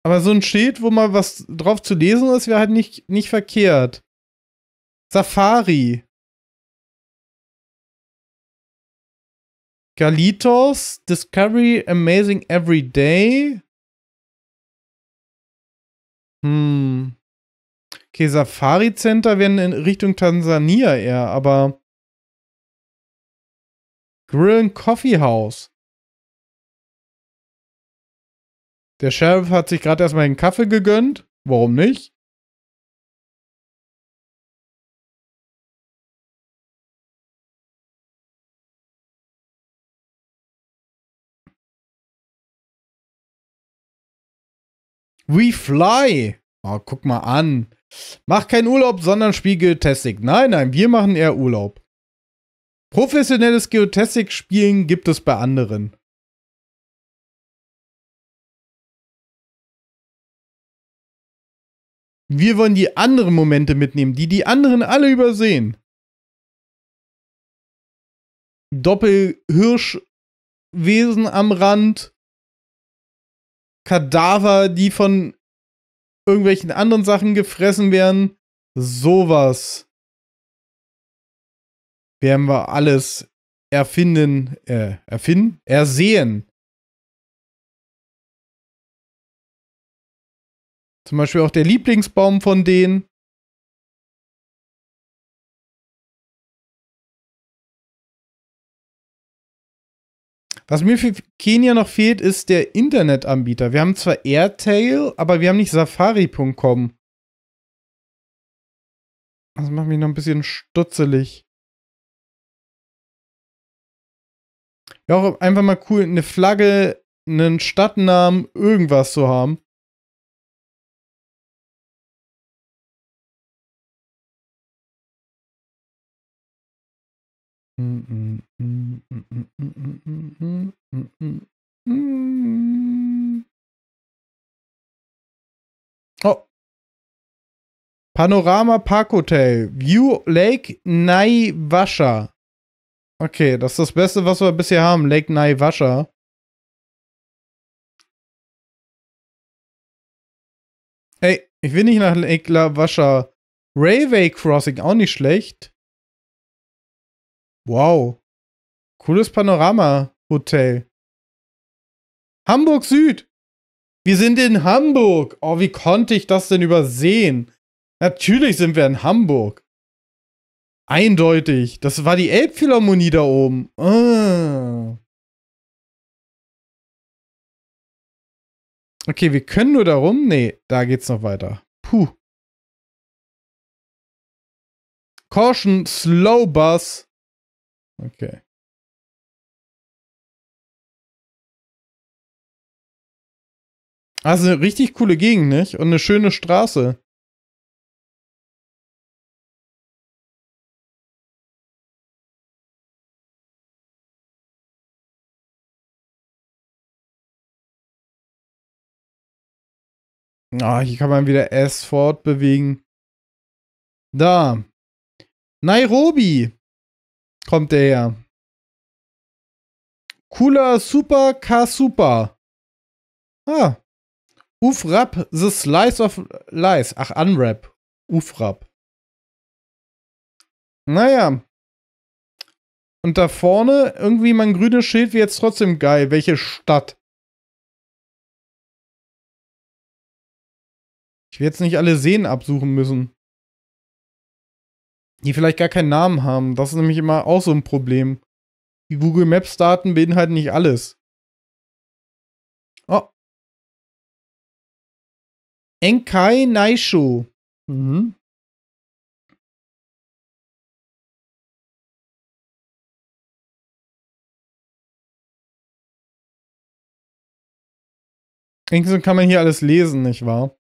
Aber so ein Schild, wo mal was drauf zu lesen ist, wäre halt nicht, nicht verkehrt. Safari. Galitos, Discovery Amazing Every Day. Hm. Okay, Safari Center wären in Richtung Tansania eher, aber. Grill and Coffee House. Der Sheriff hat sich gerade erstmal einen Kaffee gegönnt. Warum nicht? We fly. Oh, guck mal an. Mach keinen Urlaub, sondern spiel Geotastic. Nein, nein, wir machen eher Urlaub. Professionelles Geotastic-Spielen gibt es bei anderen. Wir wollen die anderen Momente mitnehmen, die die anderen alle übersehen. Doppelhirschwesen am Rand, Kadaver, die von irgendwelchen anderen Sachen gefressen werden, sowas werden wir alles erfinden, äh, erfinden, ersehen. Zum Beispiel auch der Lieblingsbaum von denen. Was mir für Kenia noch fehlt, ist der Internetanbieter. Wir haben zwar Airtail, aber wir haben nicht Safari.com. Das macht mich noch ein bisschen stutzelig. Ja, auch einfach mal cool, eine Flagge, einen Stadtnamen, irgendwas zu haben. Oh. Panorama Park Hotel. View Lake Naivasha. Okay, das ist das Beste, was wir bisher haben. Lake Naivasha. Ey, ich will nicht nach Lake Naivasha. Railway Crossing, auch nicht schlecht. Wow. Cooles Panorama-Hotel. Hamburg Süd. Wir sind in Hamburg. Oh, wie konnte ich das denn übersehen? Natürlich sind wir in Hamburg. Eindeutig. Das war die Elbphilharmonie da oben. Ah. Okay, wir können nur darum. Nee, da geht's noch weiter. Puh. Caution, Slow Bus. Okay. Also eine richtig coole Gegend, nicht? Und eine schöne Straße. Ah, hier kann man wieder S fortbewegen. Da. Nairobi. Kommt der her. Cooler Super Ka Super. Ah. Ufrap the Slice of Lies. Ach, Unwrap. Ufrap. Naja. Und da vorne irgendwie mein grünes Schild wäre jetzt trotzdem geil. Welche Stadt? Ich werde jetzt nicht alle Seen absuchen müssen die vielleicht gar keinen Namen haben. Das ist nämlich immer auch so ein Problem. Die Google Maps Daten beinhalten halt nicht alles. Oh. Enkai Naisho. Mhm. Insgesamt kann man hier alles lesen, nicht wahr?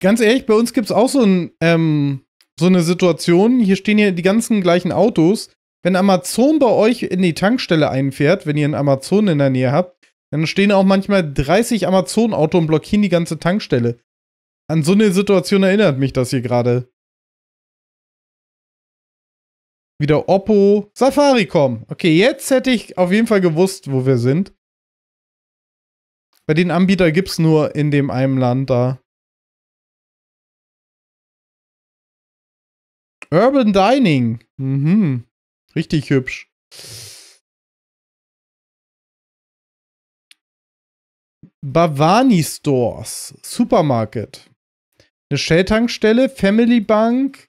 ganz ehrlich, bei uns gibt es auch so, ein, ähm, so eine Situation. Hier stehen ja die ganzen gleichen Autos. Wenn Amazon bei euch in die Tankstelle einfährt, wenn ihr einen Amazon in der Nähe habt, dann stehen auch manchmal 30 Amazon-Auto und blockieren die ganze Tankstelle. An so eine Situation erinnert mich das hier gerade. Wieder Oppo, Safari Safaricom. Okay, jetzt hätte ich auf jeden Fall gewusst, wo wir sind. Bei den Anbietern gibt es nur in dem einen Land da. Urban Dining. Mhm. Richtig hübsch. Bavani Stores, Supermarket. Eine Shell-Tankstelle, Family Bank.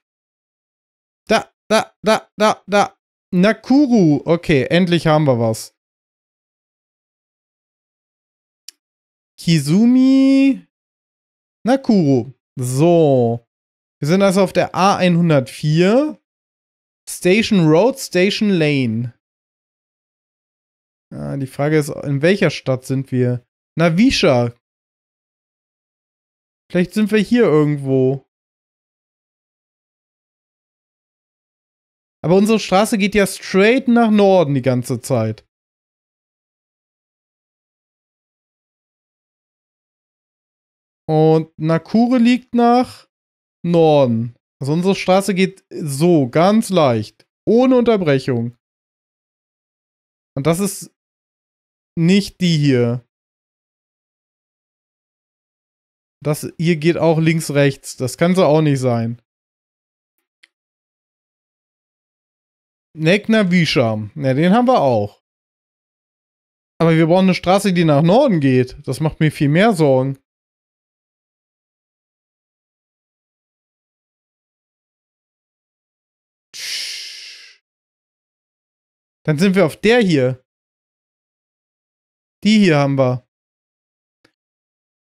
Da, da, da, da, da. Nakuru. Okay, endlich haben wir was. Kizumi. Nakuru. So. Wir sind also auf der A104. Station Road, Station Lane. Ah, die Frage ist, in welcher Stadt sind wir? Navisha. Vielleicht sind wir hier irgendwo. Aber unsere Straße geht ja straight nach Norden die ganze Zeit. Und Nakure liegt nach Norden. Also unsere Straße geht so, ganz leicht, ohne Unterbrechung. Und das ist nicht die hier. Das hier geht auch links, rechts. Das kann so auch nicht sein. Neckner Wiescham. Ja, den haben wir auch. Aber wir brauchen eine Straße, die nach Norden geht. Das macht mir viel mehr Sorgen. Dann sind wir auf der hier. Die hier haben wir.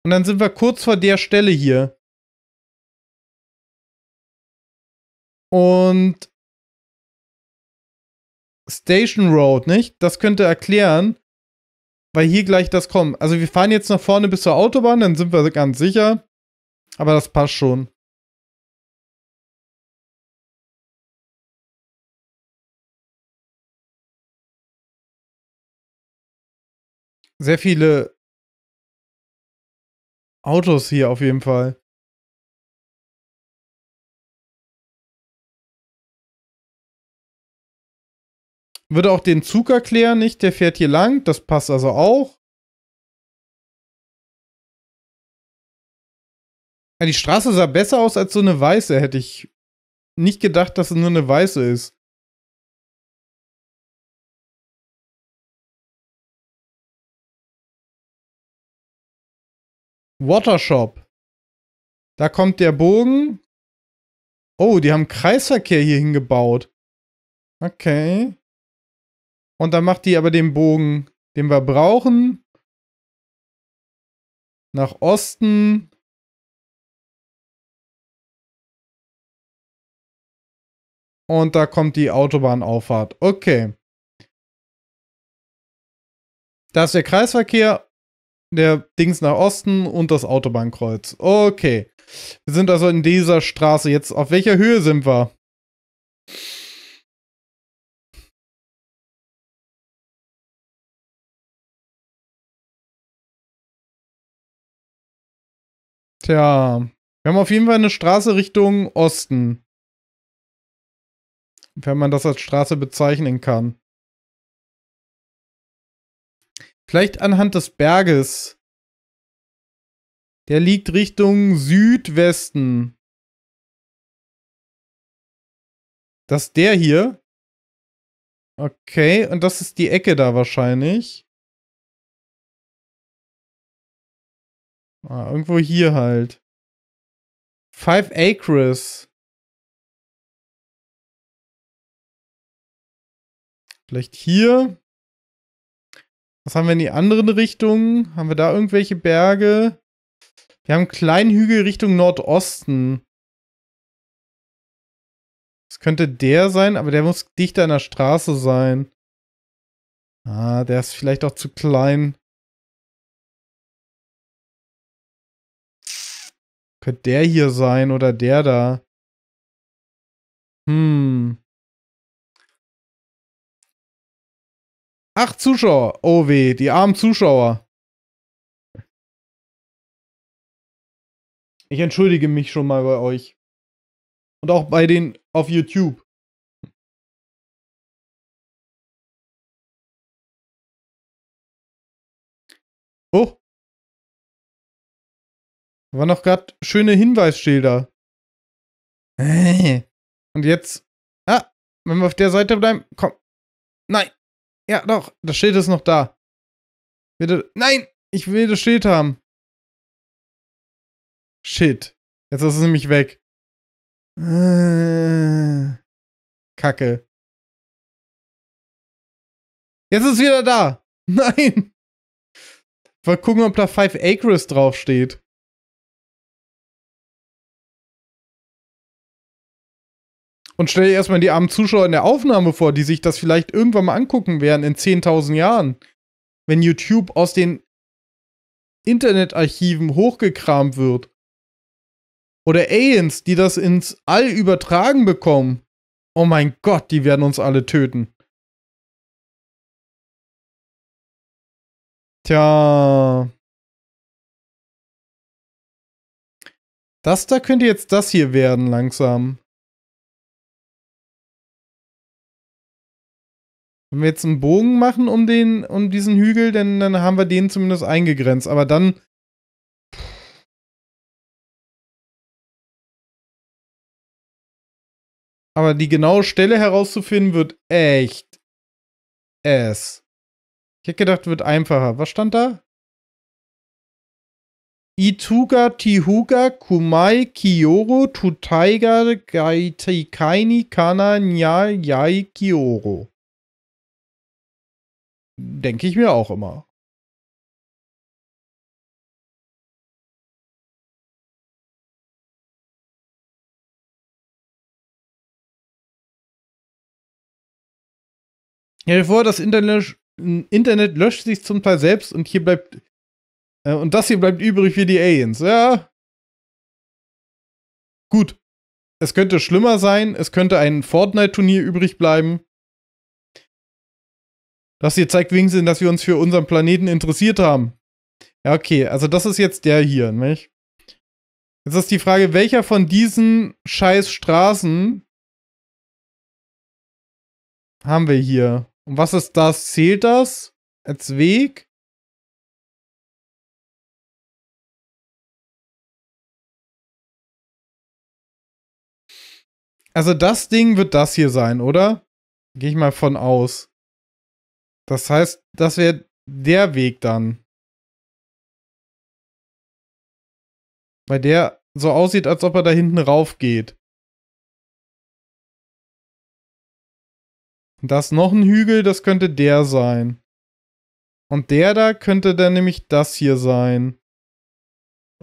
Und dann sind wir kurz vor der Stelle hier. Und Station Road, nicht? Das könnte erklären, weil hier gleich das kommt. Also wir fahren jetzt nach vorne bis zur Autobahn, dann sind wir ganz sicher. Aber das passt schon. sehr viele Autos hier auf jeden Fall. Würde auch den Zug erklären, nicht? Der fährt hier lang, das passt also auch. Ja, die Straße sah besser aus als so eine weiße, hätte ich nicht gedacht, dass es nur eine weiße ist. Watershop. Da kommt der Bogen. Oh, die haben Kreisverkehr hier hingebaut. Okay. Und dann macht die aber den Bogen, den wir brauchen. Nach Osten. Und da kommt die Autobahnauffahrt. Okay. Da ist der Kreisverkehr der Dings nach Osten und das Autobahnkreuz. Okay. Wir sind also in dieser Straße. Jetzt, auf welcher Höhe sind wir? Tja, wir haben auf jeden Fall eine Straße Richtung Osten. Wenn man das als Straße bezeichnen kann. Vielleicht anhand des Berges. Der liegt Richtung Südwesten. Das ist der hier. Okay, und das ist die Ecke da wahrscheinlich. Ah, irgendwo hier halt. Five Acres. Vielleicht hier. Was haben wir in die anderen Richtungen? Haben wir da irgendwelche Berge? Wir haben einen kleinen Hügel Richtung Nordosten. Das könnte der sein, aber der muss dichter an der Straße sein. Ah, der ist vielleicht auch zu klein. Könnte der hier sein oder der da? Hm. Acht Zuschauer. Oh weh, die armen Zuschauer. Ich entschuldige mich schon mal bei euch. Und auch bei den auf YouTube. Oh. War noch gerade schöne Hinweisschilder. Äh. Und jetzt. Ah, wenn wir auf der Seite bleiben. Komm. Nein. Ja, doch, das Schild ist noch da. Bitte. Nein! Ich will das Schild haben. Shit. Jetzt ist es nämlich weg. Äh, Kacke. Jetzt ist es wieder da. Nein. Mal gucken, ob da Five Acres draufsteht. Und stell dir erstmal die armen Zuschauer in der Aufnahme vor, die sich das vielleicht irgendwann mal angucken werden in 10.000 Jahren. Wenn YouTube aus den Internetarchiven hochgekramt wird. Oder Aliens, die das ins All übertragen bekommen. Oh mein Gott, die werden uns alle töten. Tja. Das da könnte jetzt das hier werden langsam. Wenn wir jetzt einen Bogen machen um den, um diesen Hügel, dann, dann haben wir den zumindest eingegrenzt. Aber dann. Aber die genaue Stelle herauszufinden wird echt es. Ich hätte gedacht, wird einfacher. Was stand da? Ituga, Tihuga, Kumai, Kioro, Tutaiga, Gaitikaini, Kana, Nya, Yai, Kioro. Denke ich mir auch immer. Ja, vor, das Internet, Internet löscht sich zum Teil selbst und hier bleibt. Äh, und das hier bleibt übrig für die Aliens. Ja. Gut. Es könnte schlimmer sein, es könnte ein Fortnite-Turnier übrig bleiben. Das hier zeigt wenigstens, dass wir uns für unseren Planeten interessiert haben. Ja, okay, also das ist jetzt der hier, nicht? Jetzt ist die Frage, welcher von diesen scheiß Straßen haben wir hier? Und was ist das? Zählt das als Weg? Also das Ding wird das hier sein, oder? Gehe ich mal von aus. Das heißt, das wäre der Weg dann. Weil der so aussieht, als ob er da hinten rauf geht. Und da ist noch ein Hügel, das könnte der sein. Und der da könnte dann nämlich das hier sein.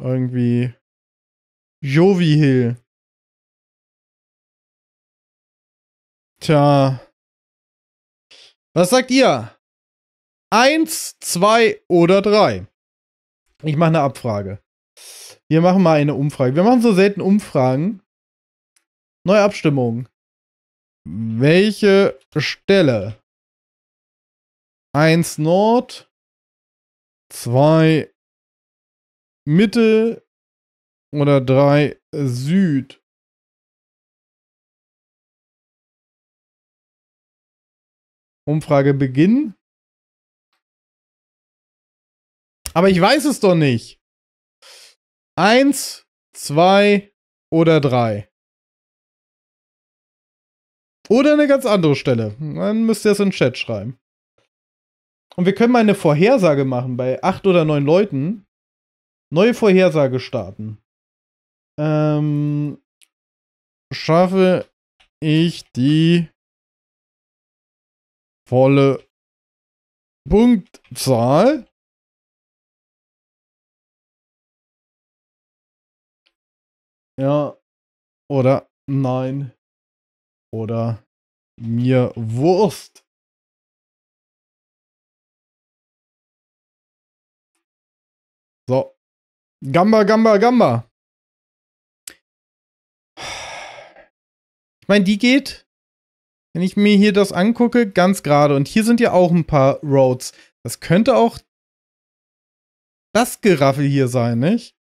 Irgendwie. Jovi Hill. Tja. Was sagt ihr? Eins, zwei oder drei? Ich mache eine Abfrage. Wir machen mal eine Umfrage. Wir machen so selten Umfragen. Neue Abstimmung. Welche Stelle? Eins Nord, zwei Mitte oder drei Süd. Umfrage Beginn. Aber ich weiß es doch nicht. Eins, zwei oder drei. Oder eine ganz andere Stelle. Dann müsst ihr es in den Chat schreiben. Und wir können mal eine Vorhersage machen bei acht oder neun Leuten. Neue Vorhersage starten. Ähm, schaffe ich die volle Punktzahl? Ja. Oder nein. Oder mir Wurst. So. Gamba, Gamba, Gamba. Ich meine, die geht, wenn ich mir hier das angucke, ganz gerade. Und hier sind ja auch ein paar Roads. Das könnte auch das Geraffel hier sein, nicht?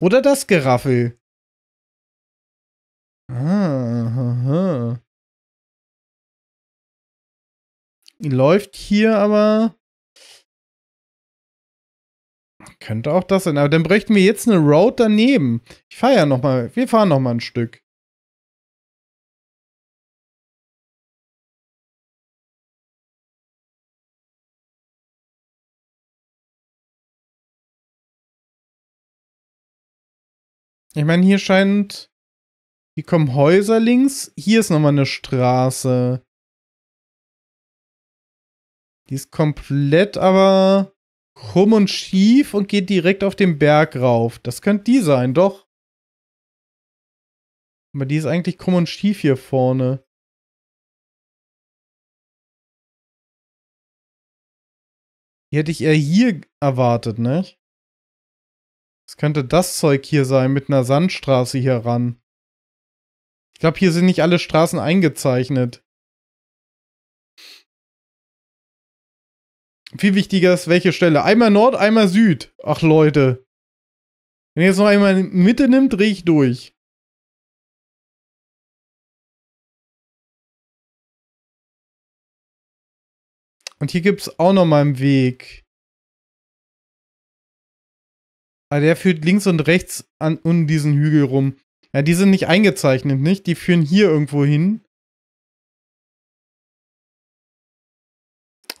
Oder das Geraffel. Ah, Läuft hier aber. Könnte auch das sein. Aber dann bräuchten wir jetzt eine Road daneben. Ich fahre ja nochmal. Wir fahren nochmal ein Stück. Ich meine, hier scheint. Hier kommen Häuser links. Hier ist nochmal eine Straße. Die ist komplett aber krumm und schief und geht direkt auf den Berg rauf. Das könnte die sein, doch. Aber die ist eigentlich krumm und schief hier vorne. Die hätte ich eher hier erwartet, ne? Es könnte das Zeug hier sein, mit einer Sandstraße hier ran. Ich glaube, hier sind nicht alle Straßen eingezeichnet. Viel wichtiger ist, welche Stelle. Einmal Nord, einmal Süd. Ach Leute. Wenn ihr jetzt noch einmal Mitte nimmt, drehe ich durch. Und hier gibt es auch noch mal einen Weg. Also der führt links und rechts an um diesen Hügel rum. Ja, die sind nicht eingezeichnet, nicht? Die führen hier irgendwo hin.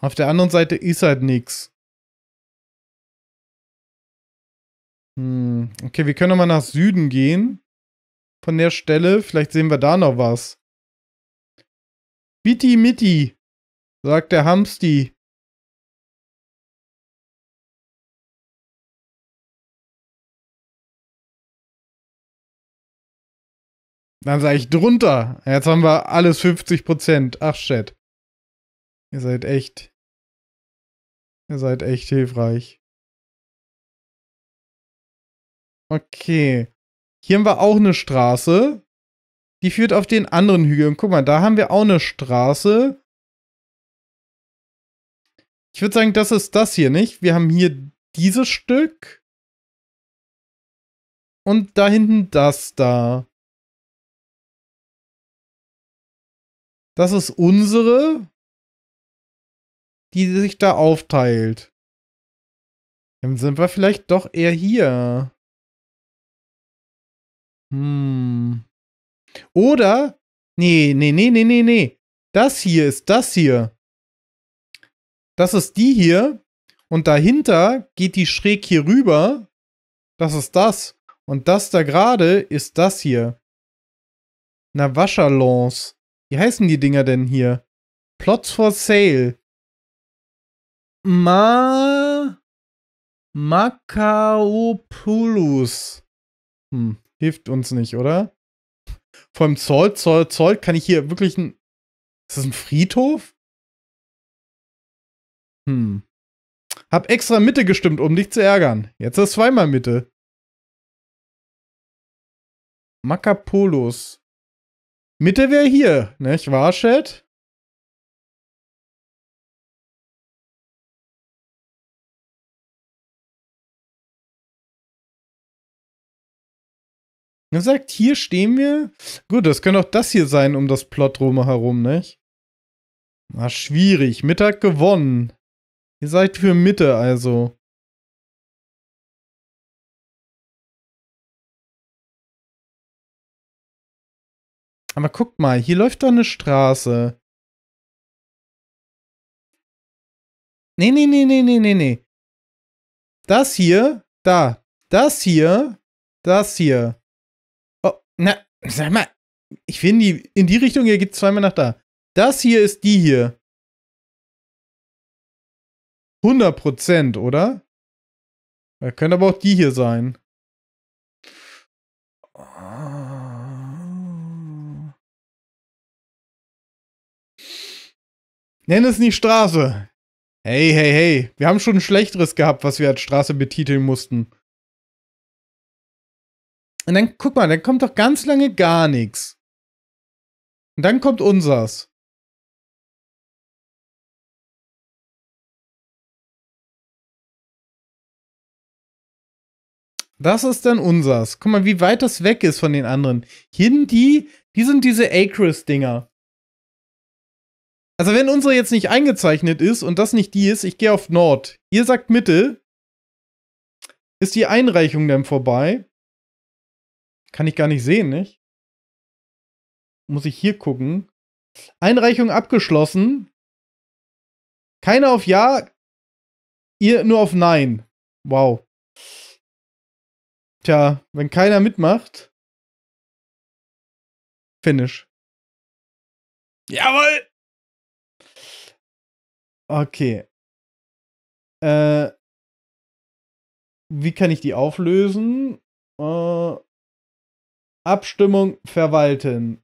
Auf der anderen Seite ist halt nichts. Hm. Okay, wir können mal nach Süden gehen. Von der Stelle. Vielleicht sehen wir da noch was. Bitti Mitti, sagt der Hamsti. Dann sage ich drunter. Jetzt haben wir alles 50 Prozent. Ach, Chat. Ihr seid echt. Ihr seid echt hilfreich. Okay. Hier haben wir auch eine Straße. Die führt auf den anderen Hügel. Und guck mal, da haben wir auch eine Straße. Ich würde sagen, das ist das hier, nicht? Wir haben hier dieses Stück. Und da hinten das da. Das ist unsere, die sich da aufteilt. Dann sind wir vielleicht doch eher hier. Hm. Oder? Nee, nee, nee, nee, nee, nee. Das hier ist das hier. Das ist die hier. Und dahinter geht die schräg hier rüber. Das ist das. Und das da gerade ist das hier. Na, Waschalons. Wie heißen die Dinger denn hier? Plots for Sale. Ma. Makaopoulos. Hm, hilft uns nicht, oder? Vor allem Zoll, Zoll, Zoll kann ich hier wirklich ein. Ist das ein Friedhof? Hm. Hab extra Mitte gestimmt, um dich zu ärgern. Jetzt ist zweimal Mitte. Makapolos. Mitte wäre hier, nicht ne? wahr, Chat? Er sagt, hier stehen wir. Gut, das könnte auch das hier sein um das Plot herum, nicht? Na, ah, schwierig. Mittag gewonnen. Ihr seid für Mitte, also. Aber guck mal, hier läuft doch eine Straße. Nee, nee, nee, nee, nee, nee, nee. Das hier, da. Das hier, das hier. Oh, na, sag mal, ich finde die, in die Richtung hier geht zweimal nach da. Das hier ist die hier. 100 Prozent, oder? Das können aber auch die hier sein. Nenn es nicht Straße. Hey, hey, hey. Wir haben schon ein schlechteres gehabt, was wir als Straße betiteln mussten. Und dann, guck mal, dann kommt doch ganz lange gar nichts. Und dann kommt unsers. Das ist dann unsers. Guck mal, wie weit das weg ist von den anderen. Hier die, die sind diese Acres-Dinger. Also wenn unsere jetzt nicht eingezeichnet ist und das nicht die ist, ich gehe auf Nord. Ihr sagt Mitte. Ist die Einreichung denn vorbei? Kann ich gar nicht sehen, nicht? Muss ich hier gucken. Einreichung abgeschlossen. Keiner auf Ja, ihr nur auf Nein. Wow. Tja, wenn keiner mitmacht. Finish. Jawohl! Okay. Äh, wie kann ich die auflösen? Äh, Abstimmung verwalten.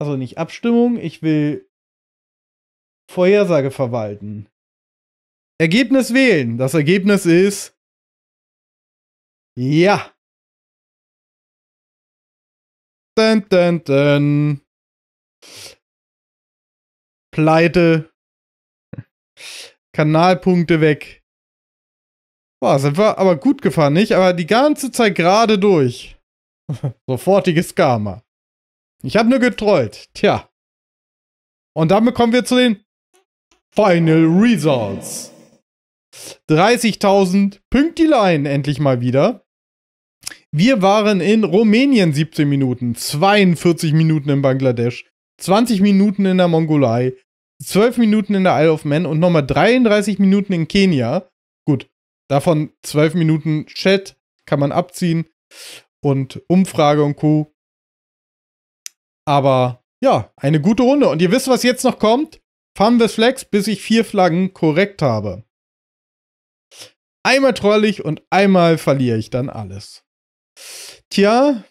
Also nicht Abstimmung, ich will Vorhersage verwalten. Ergebnis wählen. Das Ergebnis ist ja. Dun, dun, dun. Pleite. Kanalpunkte weg. Boah, sind wir aber gut gefahren, nicht? Aber die ganze Zeit gerade durch. Sofortiges Karma. Ich habe nur getrollt. Tja. Und damit kommen wir zu den Final Results. 30.000 Pünktlein endlich mal wieder. Wir waren in Rumänien 17 Minuten, 42 Minuten in Bangladesch, 20 Minuten in der Mongolei, 12 Minuten in der Isle of Man und nochmal 33 Minuten in Kenia. Gut, davon 12 Minuten Chat kann man abziehen und Umfrage und Co. Aber ja, eine gute Runde. Und ihr wisst, was jetzt noch kommt? Farm the Flex, bis ich vier Flaggen korrekt habe. Einmal troll und einmal verliere ich dann alles. Tja.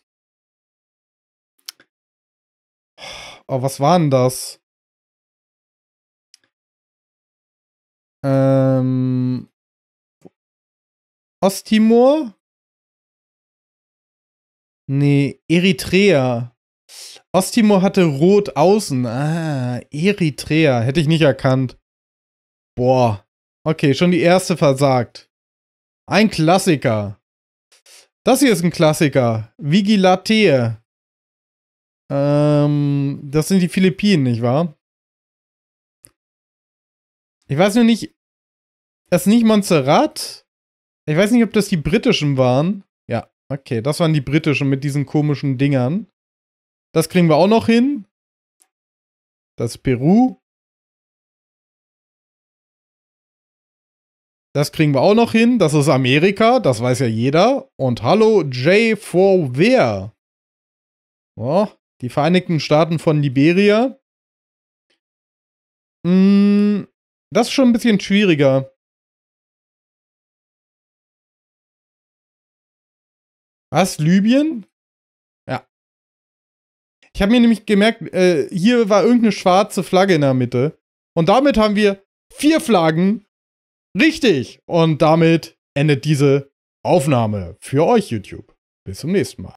Oh, was war denn das? Ähm, Osttimor? Nee, Eritrea. Osttimor hatte rot außen. Ah, Eritrea. Hätte ich nicht erkannt. Boah. Okay, schon die erste versagt. Ein Klassiker. Das hier ist ein Klassiker. Vigilate. Ähm, das sind die Philippinen, nicht wahr? Ich weiß nur nicht. Das ist nicht Montserrat. Ich weiß nicht, ob das die britischen waren. Ja, okay, das waren die britischen mit diesen komischen Dingern. Das kriegen wir auch noch hin. Das ist Peru. Das kriegen wir auch noch hin. Das ist Amerika, das weiß ja jeder. Und hallo J4 Wehr. Oh, die Vereinigten Staaten von Liberia. Mm, das ist schon ein bisschen schwieriger. Was? Libyen? Ja. Ich habe mir nämlich gemerkt, äh, hier war irgendeine schwarze Flagge in der Mitte. Und damit haben wir vier Flaggen Richtig. Und damit endet diese Aufnahme für euch, YouTube. Bis zum nächsten Mal.